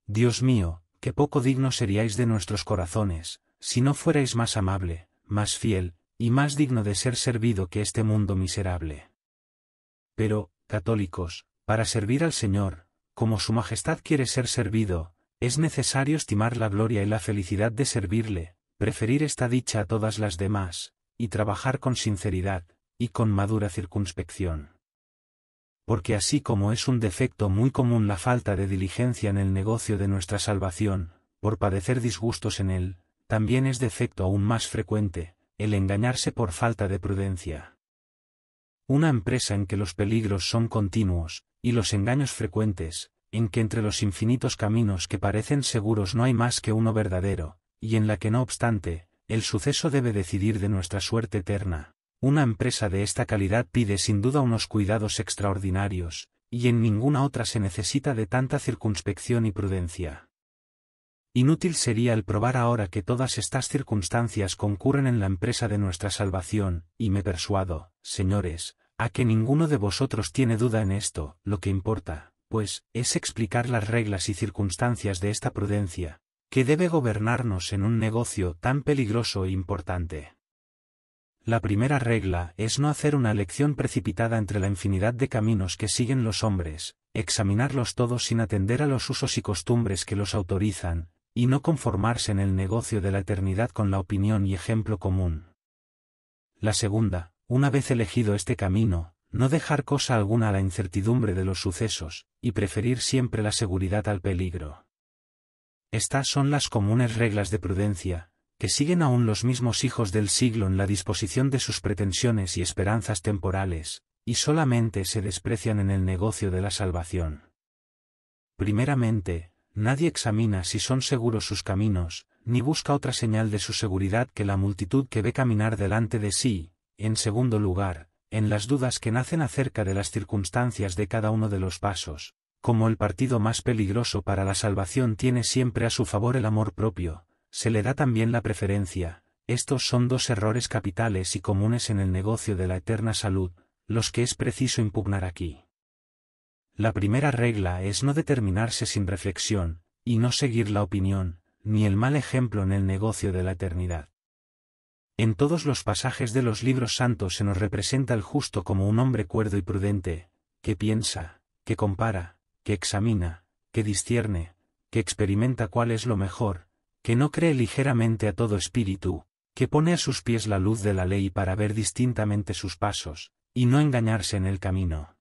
[SPEAKER 1] Dios mío, qué poco digno seríais de nuestros corazones, si no fuerais más amable, más fiel, y más digno de ser servido que este mundo miserable. Pero, católicos, para servir al Señor, como Su Majestad quiere ser servido, es necesario estimar la gloria y la felicidad de servirle, preferir esta dicha a todas las demás, y trabajar con sinceridad, y con madura circunspección. Porque así como es un defecto muy común la falta de diligencia en el negocio de nuestra salvación, por padecer disgustos en él, también es defecto aún más frecuente, el engañarse por falta de prudencia. Una empresa en que los peligros son continuos, y los engaños frecuentes, en que entre los infinitos caminos que parecen seguros no hay más que uno verdadero, y en la que no obstante, el suceso debe decidir de nuestra suerte eterna. Una empresa de esta calidad pide sin duda unos cuidados extraordinarios, y en ninguna otra se necesita de tanta circunspección y prudencia. Inútil sería el probar ahora que todas estas circunstancias concurren en la empresa de nuestra salvación, y me persuado, señores, a que ninguno de vosotros tiene duda en esto, lo que importa, pues, es explicar las reglas y circunstancias de esta prudencia, que debe gobernarnos en un negocio tan peligroso e importante. La primera regla es no hacer una elección precipitada entre la infinidad de caminos que siguen los hombres, examinarlos todos sin atender a los usos y costumbres que los autorizan, y no conformarse en el negocio de la eternidad con la opinión y ejemplo común. La segunda, una vez elegido este camino, no dejar cosa alguna a la incertidumbre de los sucesos, y preferir siempre la seguridad al peligro. Estas son las comunes reglas de prudencia, que siguen aún los mismos hijos del siglo en la disposición de sus pretensiones y esperanzas temporales, y solamente se desprecian en el negocio de la salvación. Primeramente, nadie examina si son seguros sus caminos, ni busca otra señal de su seguridad que la multitud que ve caminar delante de sí, en segundo lugar, en las dudas que nacen acerca de las circunstancias de cada uno de los pasos, como el partido más peligroso para la salvación tiene siempre a su favor el amor propio, se le da también la preferencia. Estos son dos errores capitales y comunes en el negocio de la eterna salud, los que es preciso impugnar aquí. La primera regla es no determinarse sin reflexión, y no seguir la opinión, ni el mal ejemplo en el negocio de la eternidad. En todos los pasajes de los libros santos se nos representa el justo como un hombre cuerdo y prudente, que piensa, que compara, que examina, que discierne, que experimenta cuál es lo mejor, que no cree ligeramente a todo espíritu, que pone a sus pies la luz de la ley para ver distintamente sus pasos, y no engañarse en el camino.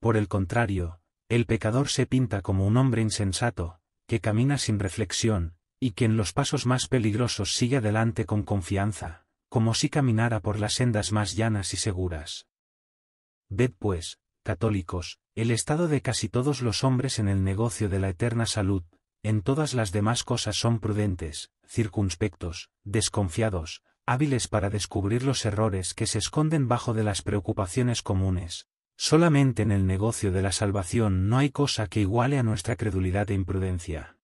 [SPEAKER 1] Por el contrario, el pecador se pinta como un hombre insensato, que camina sin reflexión, y que en los pasos más peligrosos sigue adelante con confianza, como si caminara por las sendas más llanas y seguras. Ved pues, católicos, el estado de casi todos los hombres en el negocio de la eterna salud, en todas las demás cosas son prudentes, circunspectos, desconfiados, hábiles para descubrir los errores que se esconden bajo de las preocupaciones comunes. Solamente en el negocio de la salvación no hay cosa que iguale a nuestra credulidad e imprudencia.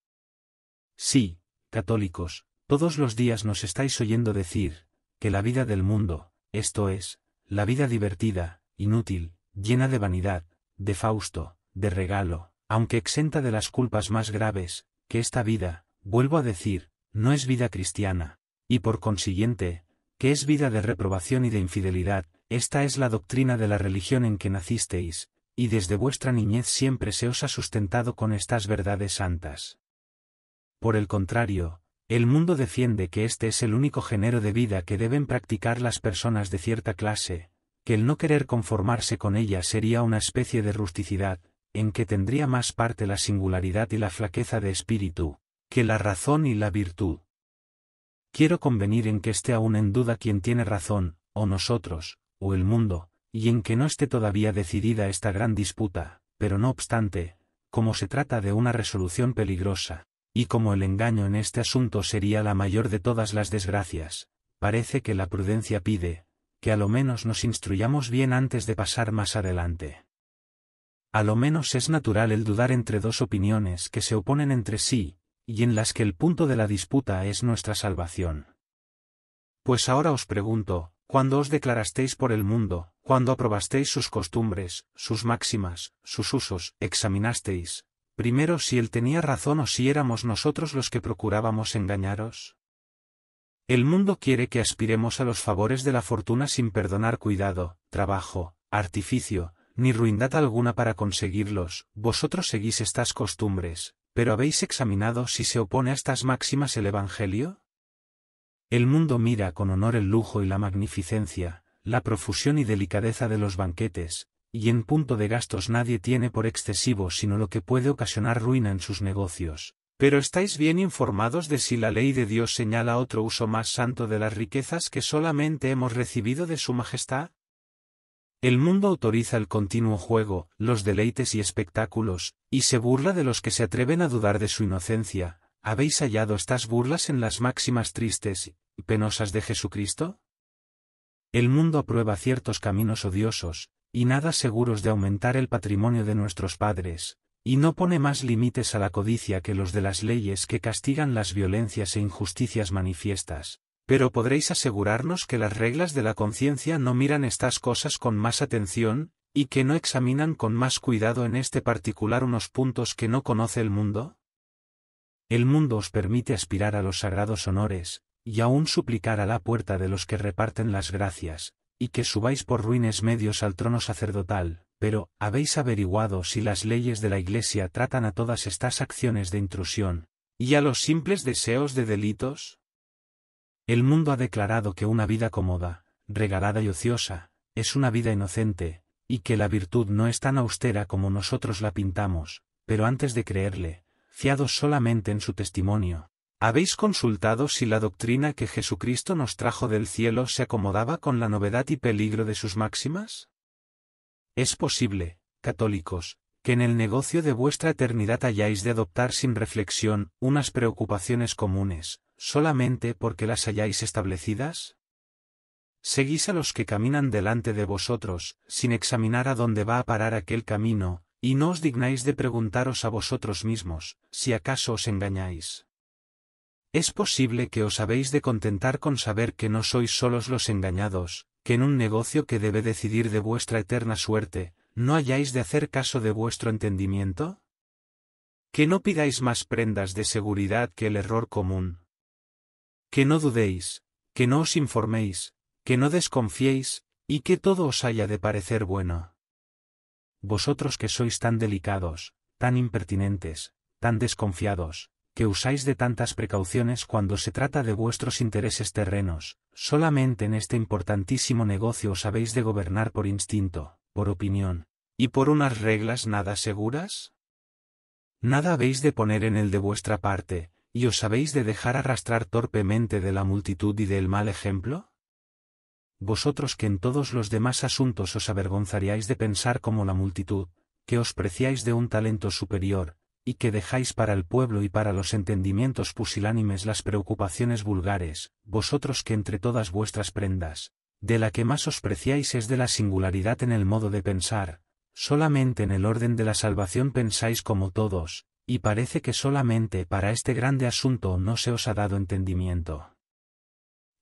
[SPEAKER 1] Sí, católicos, todos los días nos estáis oyendo decir, que la vida del mundo, esto es, la vida divertida, inútil, llena de vanidad, de fausto, de regalo, aunque exenta de las culpas más graves, que esta vida, vuelvo a decir, no es vida cristiana, y por consiguiente, que es vida de reprobación y de infidelidad, esta es la doctrina de la religión en que nacisteis, y desde vuestra niñez siempre se os ha sustentado con estas verdades santas. Por el contrario, el mundo defiende que este es el único género de vida que deben practicar las personas de cierta clase, el no querer conformarse con ella sería una especie de rusticidad, en que tendría más parte la singularidad y la flaqueza de espíritu, que la razón y la virtud. Quiero convenir en que esté aún en duda quien tiene razón, o nosotros, o el mundo, y en que no esté todavía decidida esta gran disputa, pero no obstante, como se trata de una resolución peligrosa, y como el engaño en este asunto sería la mayor de todas las desgracias, parece que la prudencia pide, que a lo menos nos instruyamos bien antes de pasar más adelante. A lo menos es natural el dudar entre dos opiniones que se oponen entre sí, y en las que el punto de la disputa es nuestra salvación. Pues ahora os pregunto, ¿cuándo os declarasteis por el mundo, cuando aprobasteis sus costumbres, sus máximas, sus usos, examinasteis, primero si él tenía razón o si éramos nosotros los que procurábamos engañaros? El mundo quiere que aspiremos a los favores de la fortuna sin perdonar cuidado, trabajo, artificio, ni ruindad alguna para conseguirlos, vosotros seguís estas costumbres, pero ¿habéis examinado si se opone a estas máximas el Evangelio? El mundo mira con honor el lujo y la magnificencia, la profusión y delicadeza de los banquetes, y en punto de gastos nadie tiene por excesivo sino lo que puede ocasionar ruina en sus negocios, pero estáis bien informados de si la ley de Dios señala otro uso más santo de las riquezas que solamente hemos recibido de Su Majestad? El mundo autoriza el continuo juego, los deleites y espectáculos, y se burla de los que se atreven a dudar de su inocencia. ¿Habéis hallado estas burlas en las máximas tristes y penosas de Jesucristo? El mundo aprueba ciertos caminos odiosos, y nada seguros de aumentar el patrimonio de nuestros padres, y no pone más límites a la codicia que los de las leyes que castigan las violencias e injusticias manifiestas, pero podréis asegurarnos que las reglas de la conciencia no miran estas cosas con más atención, y que no examinan con más cuidado en este particular unos puntos que no conoce el mundo? El mundo os permite aspirar a los sagrados honores, y aún suplicar a la puerta de los que reparten las gracias, y que subáis por ruines medios al trono sacerdotal, pero ¿habéis averiguado si las leyes de la Iglesia tratan a todas estas acciones de intrusión, y a los simples deseos de delitos? El mundo ha declarado que una vida cómoda, regalada y ociosa, es una vida inocente, y que la virtud no es tan austera como nosotros la pintamos, pero antes de creerle, fiados solamente en su testimonio, ¿habéis consultado si la doctrina que Jesucristo nos trajo del cielo se acomodaba con la novedad y peligro de sus máximas? Es posible, católicos, que en el negocio de vuestra eternidad hayáis de adoptar sin reflexión unas preocupaciones comunes, solamente porque las hayáis establecidas? Seguís a los que caminan delante de vosotros, sin examinar a dónde va a parar aquel camino, y no os dignáis de preguntaros a vosotros mismos, si acaso os engañáis. Es posible que os habéis de contentar con saber que no sois solos los engañados, que en un negocio que debe decidir de vuestra eterna suerte, no hayáis de hacer caso de vuestro entendimiento? Que no pidáis más prendas de seguridad que el error común. Que no dudéis, que no os informéis, que no desconfiéis, y que todo os haya de parecer bueno. Vosotros que sois tan delicados, tan impertinentes, tan desconfiados, que usáis de tantas precauciones cuando se trata de vuestros intereses terrenos, solamente en este importantísimo negocio os habéis de gobernar por instinto, por opinión, y por unas reglas nada seguras? Nada habéis de poner en el de vuestra parte, y os habéis de dejar arrastrar torpemente de la multitud y del mal ejemplo? Vosotros que en todos los demás asuntos os avergonzaríais de pensar como la multitud, que os preciáis de un talento superior, y que dejáis para el pueblo y para los entendimientos pusilánimes las preocupaciones vulgares, vosotros que entre todas vuestras prendas, de la que más os preciáis es de la singularidad en el modo de pensar, solamente en el orden de la salvación pensáis como todos, y parece que solamente para este grande asunto no se os ha dado entendimiento.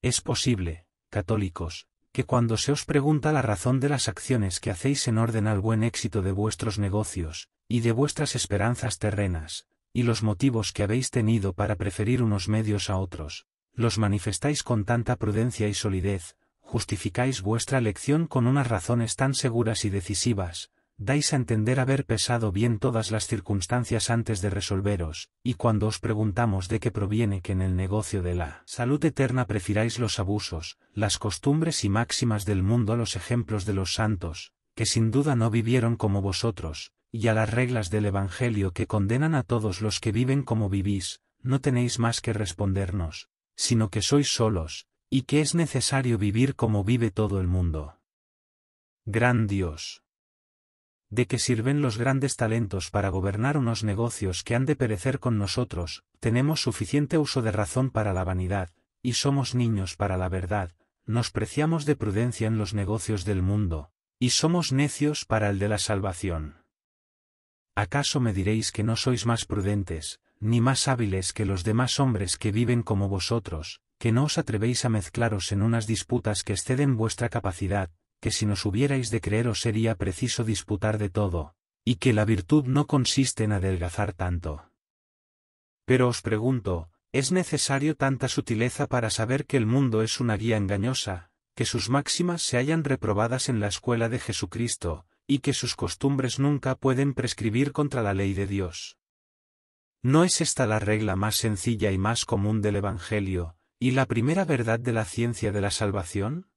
[SPEAKER 1] Es posible, católicos, que cuando se os pregunta la razón de las acciones que hacéis en orden al buen éxito de vuestros negocios, y de vuestras esperanzas terrenas, y los motivos que habéis tenido para preferir unos medios a otros, los manifestáis con tanta prudencia y solidez, justificáis vuestra elección con unas razones tan seguras y decisivas, dais a entender haber pesado bien todas las circunstancias antes de resolveros, y cuando os preguntamos de qué proviene que en el negocio de la salud eterna prefiráis los abusos, las costumbres y máximas del mundo a los ejemplos de los santos, que sin duda no vivieron como vosotros, y a las reglas del Evangelio que condenan a todos los que viven como vivís, no tenéis más que respondernos, sino que sois solos, y que es necesario vivir como vive todo el mundo. Gran Dios. ¿De qué sirven los grandes talentos para gobernar unos negocios que han de perecer con nosotros? Tenemos suficiente uso de razón para la vanidad, y somos niños para la verdad, nos preciamos de prudencia en los negocios del mundo, y somos necios para el de la salvación. ¿acaso me diréis que no sois más prudentes, ni más hábiles que los demás hombres que viven como vosotros, que no os atrevéis a mezclaros en unas disputas que exceden vuestra capacidad, que si nos hubierais de creer creeros sería preciso disputar de todo, y que la virtud no consiste en adelgazar tanto? Pero os pregunto, ¿es necesario tanta sutileza para saber que el mundo es una guía engañosa, que sus máximas se hayan reprobadas en la escuela de Jesucristo, y que sus costumbres nunca pueden prescribir contra la ley de Dios. ¿No es esta la regla más sencilla y más común del Evangelio, y la primera verdad de la ciencia de la salvación?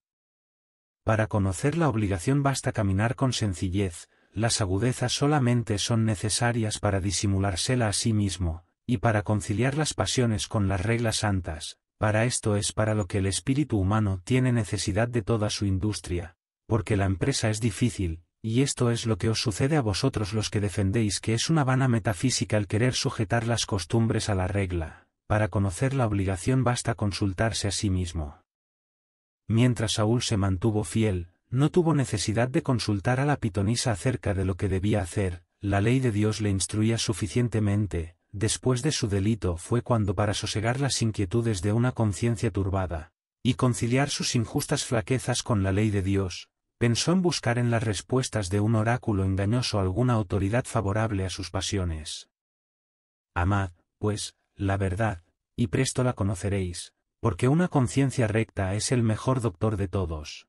[SPEAKER 1] Para conocer la obligación basta caminar con sencillez, las agudezas solamente son necesarias para disimulársela a sí mismo, y para conciliar las pasiones con las reglas santas, para esto es para lo que el espíritu humano tiene necesidad de toda su industria, porque la empresa es difícil, y esto es lo que os sucede a vosotros los que defendéis que es una vana metafísica el querer sujetar las costumbres a la regla, para conocer la obligación basta consultarse a sí mismo. Mientras Saúl se mantuvo fiel, no tuvo necesidad de consultar a la pitonisa acerca de lo que debía hacer, la ley de Dios le instruía suficientemente, después de su delito fue cuando para sosegar las inquietudes de una conciencia turbada, y conciliar sus injustas flaquezas con la ley de Dios, pensó en buscar en las respuestas de un oráculo engañoso alguna autoridad favorable a sus pasiones. Amad, pues, la verdad, y presto la conoceréis, porque una conciencia recta es el mejor doctor de todos.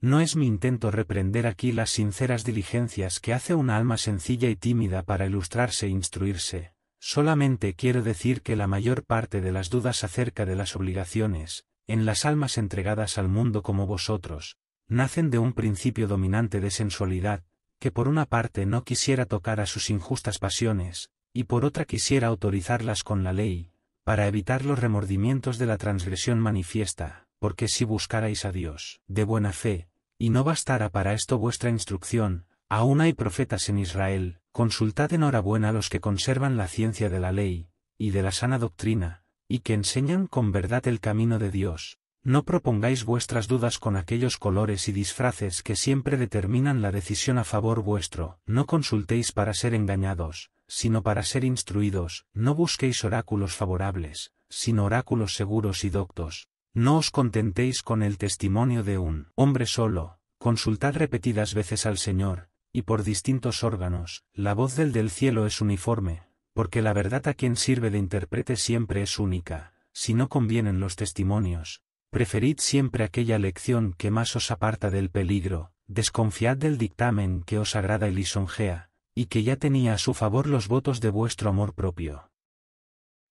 [SPEAKER 1] No es mi intento reprender aquí las sinceras diligencias que hace una alma sencilla y tímida para ilustrarse e instruirse, solamente quiero decir que la mayor parte de las dudas acerca de las obligaciones, en las almas entregadas al mundo como vosotros, nacen de un principio dominante de sensualidad, que por una parte no quisiera tocar a sus injustas pasiones, y por otra quisiera autorizarlas con la ley, para evitar los remordimientos de la transgresión manifiesta, porque si buscarais a Dios de buena fe, y no bastara para esto vuestra instrucción, aún hay profetas en Israel, consultad enhorabuena los que conservan la ciencia de la ley, y de la sana doctrina, y que enseñan con verdad el camino de Dios, no propongáis vuestras dudas con aquellos colores y disfraces que siempre determinan la decisión a favor vuestro, no consultéis para ser engañados, sino para ser instruidos, no busquéis oráculos favorables, sino oráculos seguros y doctos. No os contentéis con el testimonio de un hombre solo, consultad repetidas veces al Señor, y por distintos órganos, la voz del del cielo es uniforme, porque la verdad a quien sirve de intérprete siempre es única, si no convienen los testimonios, Preferid siempre aquella lección que más os aparta del peligro, desconfiad del dictamen que os agrada y lisonjea, y que ya tenía a su favor los votos de vuestro amor propio.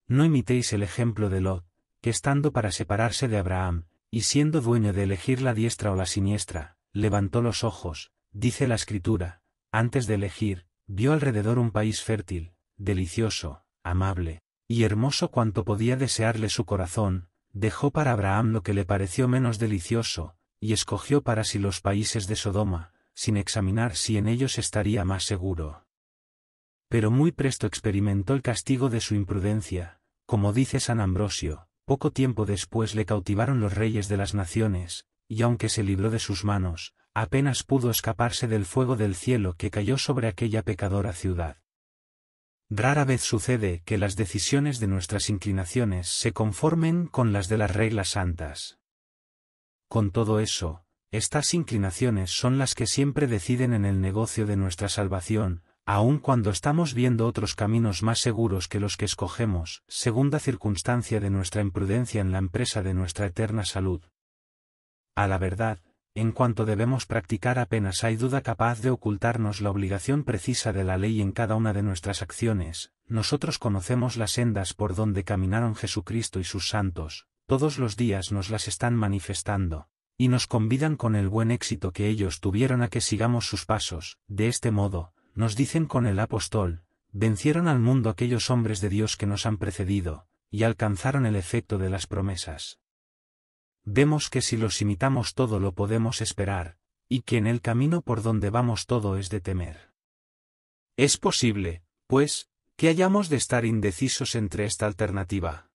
[SPEAKER 1] No imitéis el ejemplo de Lot, que estando para separarse de Abraham, y siendo dueño de elegir la diestra o la siniestra, levantó los ojos, dice la escritura, antes de elegir, vio alrededor un país fértil, delicioso, amable, y hermoso cuanto podía desearle su corazón, dejó para Abraham lo que le pareció menos delicioso, y escogió para sí los países de Sodoma, sin examinar si en ellos estaría más seguro. Pero muy presto experimentó el castigo de su imprudencia, como dice San Ambrosio, poco tiempo después le cautivaron los reyes de las naciones, y aunque se libró de sus manos, apenas pudo escaparse del fuego del cielo que cayó sobre aquella pecadora ciudad. Rara vez sucede que las decisiones de nuestras inclinaciones se conformen con las de las reglas santas. Con todo eso, estas inclinaciones son las que siempre deciden en el negocio de nuestra salvación, aun cuando estamos viendo otros caminos más seguros que los que escogemos, segunda circunstancia de nuestra imprudencia en la empresa de nuestra eterna salud. A la verdad, en cuanto debemos practicar apenas hay duda capaz de ocultarnos la obligación precisa de la ley en cada una de nuestras acciones, nosotros conocemos las sendas por donde caminaron Jesucristo y sus santos, todos los días nos las están manifestando, y nos convidan con el buen éxito que ellos tuvieron a que sigamos sus pasos, de este modo, nos dicen con el apóstol, vencieron al mundo aquellos hombres de Dios que nos han precedido, y alcanzaron el efecto de las promesas vemos que si los imitamos todo lo podemos esperar, y que en el camino por donde vamos todo es de temer. Es posible, pues, que hayamos de estar indecisos entre esta alternativa.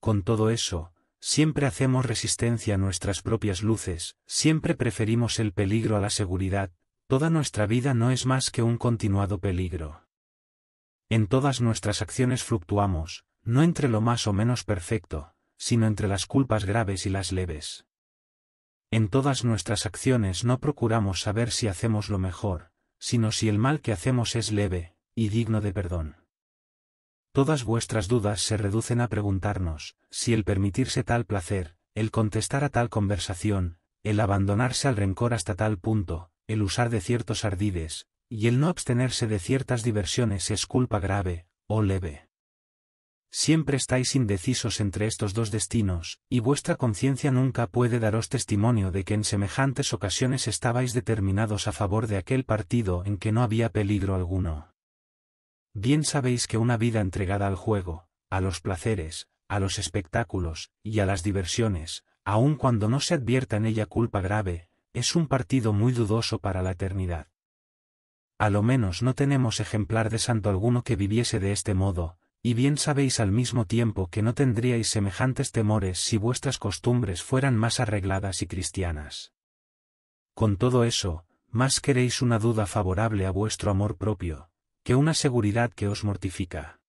[SPEAKER 1] Con todo eso, siempre hacemos resistencia a nuestras propias luces, siempre preferimos el peligro a la seguridad, toda nuestra vida no es más que un continuado peligro. En todas nuestras acciones fluctuamos, no entre lo más o menos perfecto, sino entre las culpas graves y las leves. En todas nuestras acciones no procuramos saber si hacemos lo mejor, sino si el mal que hacemos es leve, y digno de perdón. Todas vuestras dudas se reducen a preguntarnos, si el permitirse tal placer, el contestar a tal conversación, el abandonarse al rencor hasta tal punto, el usar de ciertos ardides, y el no abstenerse de ciertas diversiones es culpa grave, o leve. Siempre estáis indecisos entre estos dos destinos, y vuestra conciencia nunca puede daros testimonio de que en semejantes ocasiones estabais determinados a favor de aquel partido en que no había peligro alguno. Bien sabéis que una vida entregada al juego, a los placeres, a los espectáculos, y a las diversiones, aun cuando no se advierta en ella culpa grave, es un partido muy dudoso para la eternidad. A lo menos no tenemos ejemplar de santo alguno que viviese de este modo, y bien sabéis al mismo tiempo que no tendríais semejantes temores si vuestras costumbres fueran más arregladas y cristianas. Con todo eso, más queréis una duda favorable a vuestro amor propio, que una seguridad que os mortifica.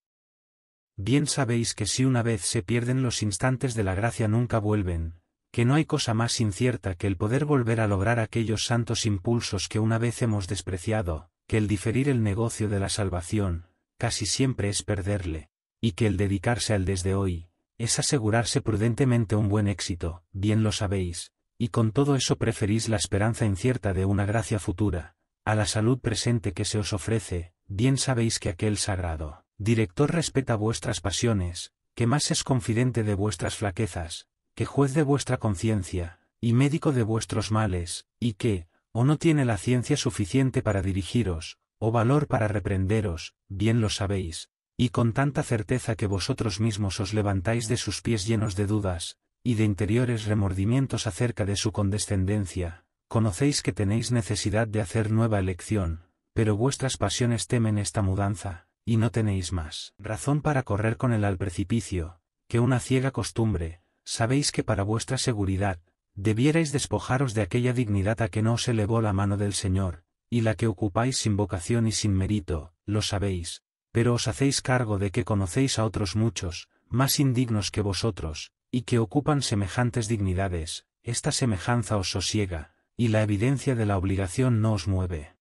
[SPEAKER 1] Bien sabéis que si una vez se pierden los instantes de la gracia nunca vuelven, que no hay cosa más incierta que el poder volver a lograr aquellos santos impulsos que una vez hemos despreciado, que el diferir el negocio de la salvación, casi siempre es perderle, y que el dedicarse al desde hoy, es asegurarse prudentemente un buen éxito, bien lo sabéis, y con todo eso preferís la esperanza incierta de una gracia futura, a la salud presente que se os ofrece, bien sabéis que aquel sagrado, director respeta vuestras pasiones, que más es confidente de vuestras flaquezas, que juez de vuestra conciencia, y médico de vuestros males, y que, o no tiene la ciencia suficiente para dirigiros, o oh valor para reprenderos, bien lo sabéis, y con tanta certeza que vosotros mismos os levantáis de sus pies llenos de dudas, y de interiores remordimientos acerca de su condescendencia, conocéis que tenéis necesidad de hacer nueva elección, pero vuestras pasiones temen esta mudanza, y no tenéis más razón para correr con él al precipicio, que una ciega costumbre, sabéis que para vuestra seguridad, debierais despojaros de aquella dignidad a que no os elevó la mano del Señor, y la que ocupáis sin vocación y sin mérito, lo sabéis, pero os hacéis cargo de que conocéis a otros muchos, más indignos que vosotros, y que ocupan semejantes dignidades, esta semejanza os sosiega, y la evidencia de la obligación no os mueve.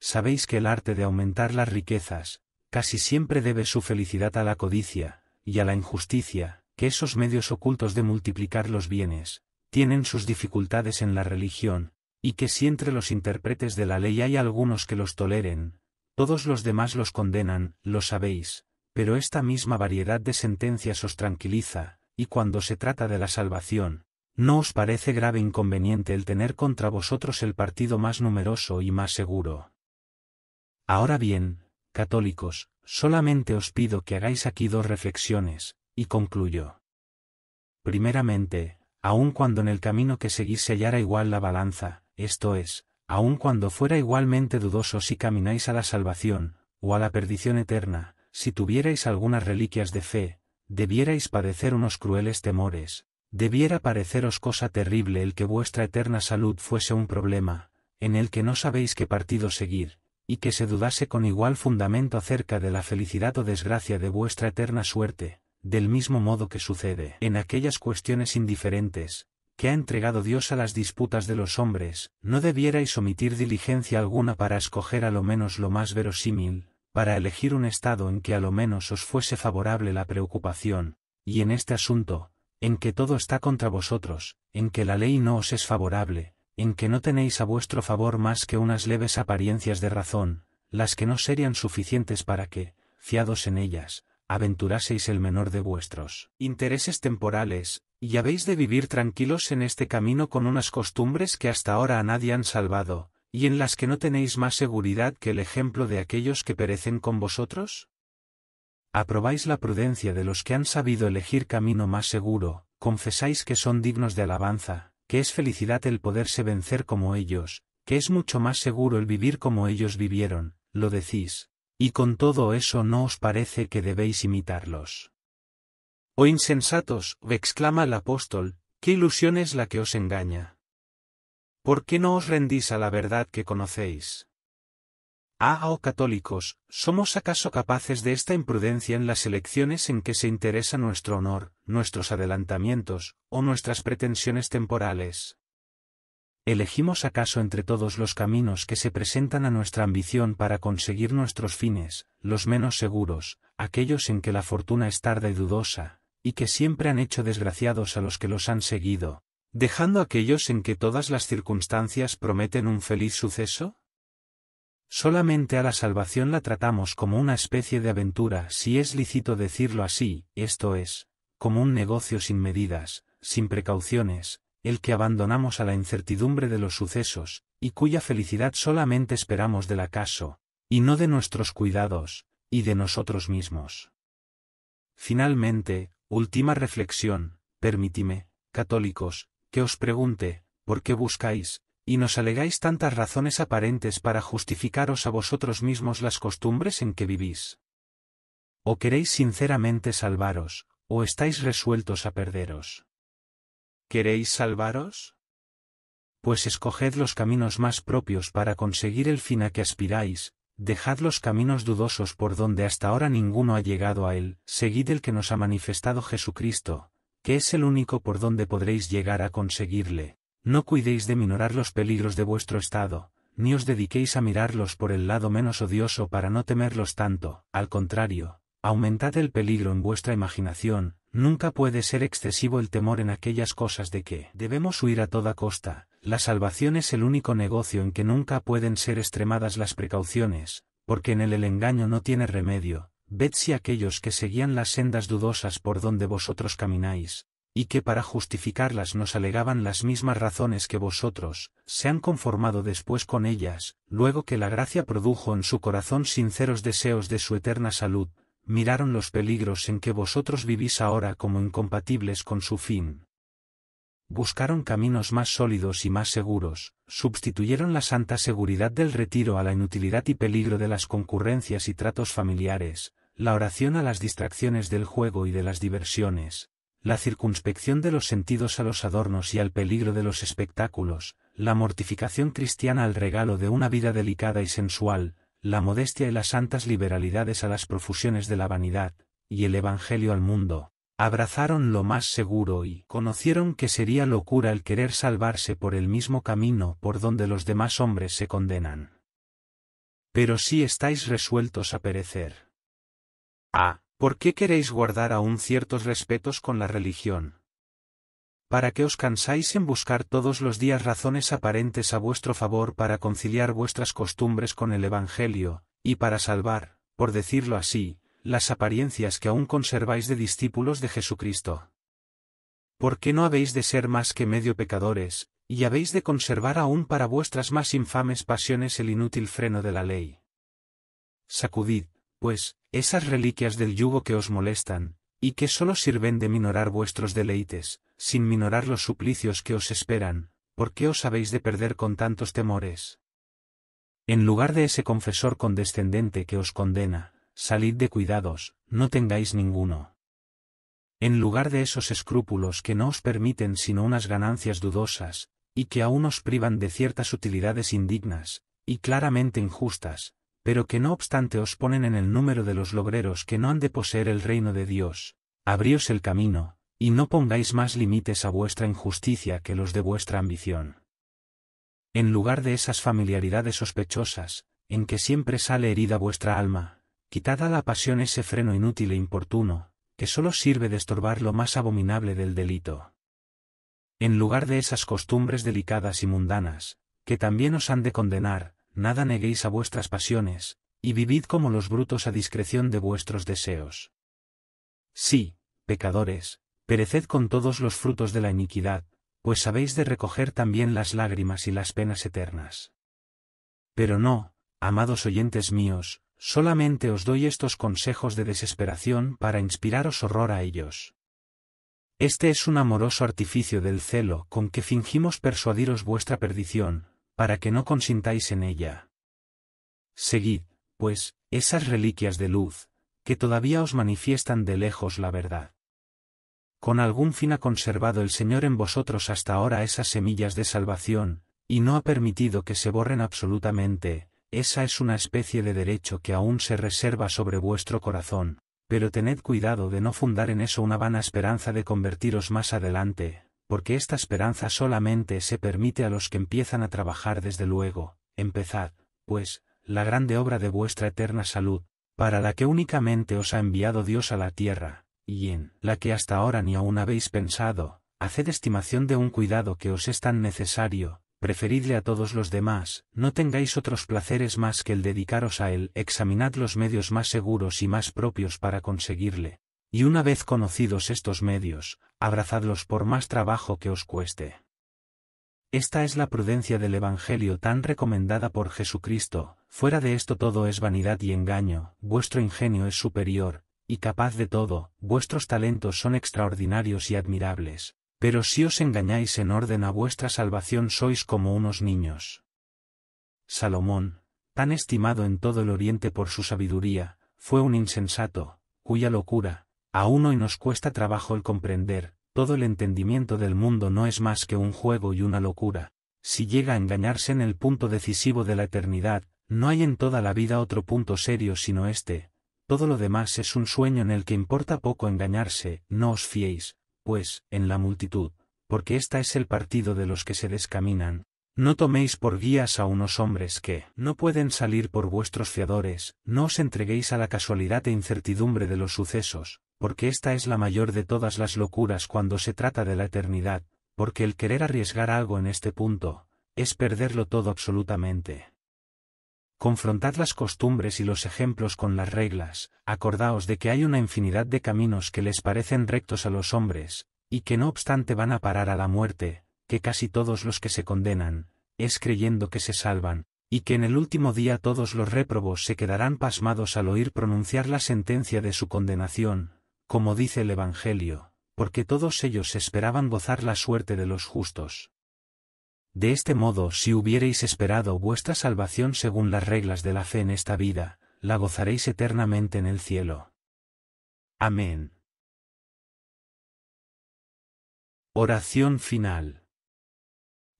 [SPEAKER 1] Sabéis que el arte de aumentar las riquezas, casi siempre debe su felicidad a la codicia, y a la injusticia, que esos medios ocultos de multiplicar los bienes, tienen sus dificultades en la religión, y que si entre los intérpretes de la ley hay algunos que los toleren, todos los demás los condenan, lo sabéis, pero esta misma variedad de sentencias os tranquiliza, y cuando se trata de la salvación, ¿no os parece grave inconveniente el tener contra vosotros el partido más numeroso y más seguro? Ahora bien, católicos, solamente os pido que hagáis aquí dos reflexiones, y concluyo. Primeramente, aun cuando en el camino que seguís se hallara igual la balanza, esto es, aun cuando fuera igualmente dudoso si camináis a la salvación, o a la perdición eterna, si tuvierais algunas reliquias de fe, debierais padecer unos crueles temores, debiera pareceros cosa terrible el que vuestra eterna salud fuese un problema, en el que no sabéis qué partido seguir, y que se dudase con igual fundamento acerca de la felicidad o desgracia de vuestra eterna suerte, del mismo modo que sucede en aquellas cuestiones indiferentes, que ha entregado Dios a las disputas de los hombres, no debierais omitir diligencia alguna para escoger a lo menos lo más verosímil, para elegir un estado en que a lo menos os fuese favorable la preocupación, y en este asunto, en que todo está contra vosotros, en que la ley no os es favorable, en que no tenéis a vuestro favor más que unas leves apariencias de razón, las que no serían suficientes para que, fiados en ellas, aventuraseis el menor de vuestros intereses temporales, y habéis de vivir tranquilos en este camino con unas costumbres que hasta ahora a nadie han salvado, y en las que no tenéis más seguridad que el ejemplo de aquellos que perecen con vosotros? ¿Aprobáis la prudencia de los que han sabido elegir camino más seguro, confesáis que son dignos de alabanza, que es felicidad el poderse vencer como ellos, que es mucho más seguro el vivir como ellos vivieron, lo decís, y con todo eso no os parece que debéis imitarlos. Oh insensatos, exclama el apóstol, ¿qué ilusión es la que os engaña? ¿Por qué no os rendís a la verdad que conocéis? Ah, oh católicos, ¿somos acaso capaces de esta imprudencia en las elecciones en que se interesa nuestro honor, nuestros adelantamientos, o nuestras pretensiones temporales? ¿Elegimos acaso entre todos los caminos que se presentan a nuestra ambición para conseguir nuestros fines, los menos seguros, aquellos en que la fortuna es tarda y dudosa, y que siempre han hecho desgraciados a los que los han seguido, dejando aquellos en que todas las circunstancias prometen un feliz suceso? Solamente a la salvación la tratamos como una especie de aventura, si es lícito decirlo así, esto es, como un negocio sin medidas, sin precauciones, el que abandonamos a la incertidumbre de los sucesos, y cuya felicidad solamente esperamos del acaso, y no de nuestros cuidados, y de nosotros mismos. Finalmente, Última reflexión, permítime, católicos, que os pregunte, ¿por qué buscáis, y nos alegáis tantas razones aparentes para justificaros a vosotros mismos las costumbres en que vivís? ¿O queréis sinceramente salvaros, o estáis resueltos a perderos? ¿Queréis salvaros? Pues escoged los caminos más propios para conseguir el fin a que aspiráis, dejad los caminos dudosos por donde hasta ahora ninguno ha llegado a él, seguid el que nos ha manifestado Jesucristo, que es el único por donde podréis llegar a conseguirle. No cuidéis de minorar los peligros de vuestro estado, ni os dediquéis a mirarlos por el lado menos odioso para no temerlos tanto, al contrario, aumentad el peligro en vuestra imaginación, nunca puede ser excesivo el temor en aquellas cosas de que debemos huir a toda costa, la salvación es el único negocio en que nunca pueden ser extremadas las precauciones, porque en él el engaño no tiene remedio. Ved si aquellos que seguían las sendas dudosas por donde vosotros camináis, y que para justificarlas nos alegaban las mismas razones que vosotros, se han conformado después con ellas, luego que la gracia produjo en su corazón sinceros deseos de su eterna salud, miraron los peligros en que vosotros vivís ahora como incompatibles con su fin, buscaron caminos más sólidos y más seguros, sustituyeron la santa seguridad del retiro a la inutilidad y peligro de las concurrencias y tratos familiares, la oración a las distracciones del juego y de las diversiones, la circunspección de los sentidos a los adornos y al peligro de los espectáculos, la mortificación cristiana al regalo de una vida delicada y sensual, la modestia y las santas liberalidades a las profusiones de la vanidad, y el Evangelio al mundo abrazaron lo más seguro y conocieron que sería locura el querer salvarse por el mismo camino por donde los demás hombres se condenan. Pero si estáis resueltos a perecer. Ah, ¿por qué queréis guardar aún ciertos respetos con la religión? ¿Para qué os cansáis en buscar todos los días razones aparentes a vuestro favor para conciliar vuestras costumbres con el Evangelio, y para salvar, por decirlo así, las apariencias que aún conserváis de discípulos de Jesucristo. ¿Por qué no habéis de ser más que medio pecadores, y habéis de conservar aún para vuestras más infames pasiones el inútil freno de la ley? Sacudid, pues, esas reliquias del yugo que os molestan, y que sólo sirven de minorar vuestros deleites, sin minorar los suplicios que os esperan, ¿por qué os habéis de perder con tantos temores? En lugar de ese confesor condescendente que os condena, salid de cuidados, no tengáis ninguno. En lugar de esos escrúpulos que no os permiten sino unas ganancias dudosas, y que aún os privan de ciertas utilidades indignas, y claramente injustas, pero que no obstante os ponen en el número de los logreros que no han de poseer el reino de Dios, abríos el camino, y no pongáis más límites a vuestra injusticia que los de vuestra ambición. En lugar de esas familiaridades sospechosas, en que siempre sale herida vuestra alma, quitad a la pasión ese freno inútil e importuno, que sólo sirve de estorbar lo más abominable del delito. En lugar de esas costumbres delicadas y mundanas, que también os han de condenar, nada neguéis a vuestras pasiones, y vivid como los brutos a discreción de vuestros deseos. Sí, pecadores, pereced con todos los frutos de la iniquidad, pues habéis de recoger también las lágrimas y las penas eternas. Pero no, amados oyentes míos, Solamente os doy estos consejos de desesperación para inspiraros horror a ellos. Este es un amoroso artificio del celo con que fingimos persuadiros vuestra perdición, para que no consintáis en ella. Seguid, pues, esas reliquias de luz, que todavía os manifiestan de lejos la verdad. Con algún fin ha conservado el Señor en vosotros hasta ahora esas semillas de salvación, y no ha permitido que se borren absolutamente, esa es una especie de derecho que aún se reserva sobre vuestro corazón, pero tened cuidado de no fundar en eso una vana esperanza de convertiros más adelante, porque esta esperanza solamente se permite a los que empiezan a trabajar desde luego, empezad, pues, la grande obra de vuestra eterna salud, para la que únicamente os ha enviado Dios a la tierra, y en la que hasta ahora ni aún habéis pensado, haced estimación de un cuidado que os es tan necesario, preferidle a todos los demás, no tengáis otros placeres más que el dedicaros a él, examinad los medios más seguros y más propios para conseguirle. Y una vez conocidos estos medios, abrazadlos por más trabajo que os cueste. Esta es la prudencia del Evangelio tan recomendada por Jesucristo, fuera de esto todo es vanidad y engaño, vuestro ingenio es superior, y capaz de todo, vuestros talentos son extraordinarios y admirables. Pero si os engañáis en orden a vuestra salvación sois como unos niños. Salomón, tan estimado en todo el oriente por su sabiduría, fue un insensato, cuya locura, aún hoy nos cuesta trabajo el comprender, todo el entendimiento del mundo no es más que un juego y una locura, si llega a engañarse en el punto decisivo de la eternidad, no hay en toda la vida otro punto serio sino este, todo lo demás es un sueño en el que importa poco engañarse, no os fiéis, pues, en la multitud, porque esta es el partido de los que se descaminan. No toméis por guías a unos hombres que no pueden salir por vuestros fiadores, no os entreguéis a la casualidad e incertidumbre de los sucesos, porque esta es la mayor de todas las locuras cuando se trata de la eternidad, porque el querer arriesgar algo en este punto, es perderlo todo absolutamente. Confrontad las costumbres y los ejemplos con las reglas, acordaos de que hay una infinidad de caminos que les parecen rectos a los hombres, y que no obstante van a parar a la muerte, que casi todos los que se condenan, es creyendo que se salvan, y que en el último día todos los réprobos se quedarán pasmados al oír pronunciar la sentencia de su condenación, como dice el Evangelio, porque todos ellos esperaban gozar la suerte de los justos. De este modo, si hubiereis esperado vuestra salvación según las reglas de la fe en esta vida, la gozaréis eternamente en el cielo. Amén. Oración final.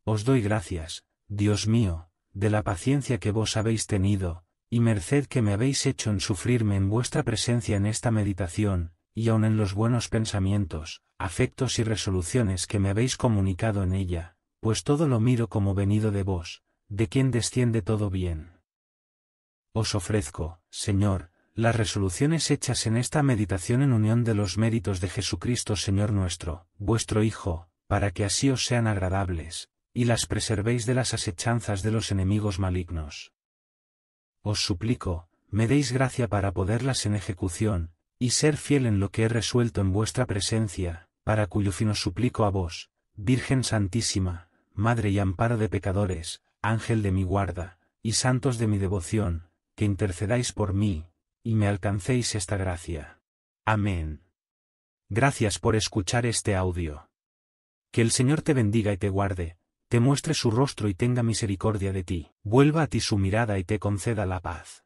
[SPEAKER 1] Os doy gracias, Dios mío, de la paciencia que vos habéis tenido, y merced que me habéis hecho en sufrirme en vuestra presencia en esta meditación, y aun en los buenos pensamientos, afectos y resoluciones que me habéis comunicado en ella, pues todo lo miro como venido de vos, de quien desciende todo bien. Os ofrezco, Señor, las resoluciones hechas en esta meditación en unión de los méritos de Jesucristo Señor nuestro, vuestro Hijo, para que así os sean agradables, y las preservéis de las asechanzas de los enemigos malignos. Os suplico, me deis gracia para poderlas en ejecución, y ser fiel en lo que he resuelto en vuestra presencia, para cuyo fin os suplico a vos, Virgen Santísima, Madre y amparo de pecadores, Ángel de mi guarda, y santos de mi devoción, que intercedáis por mí, y me alcancéis esta gracia. Amén. Gracias por escuchar este audio. Que el Señor te bendiga y te guarde, te muestre su rostro y tenga misericordia de ti, vuelva a ti su mirada y te conceda la paz.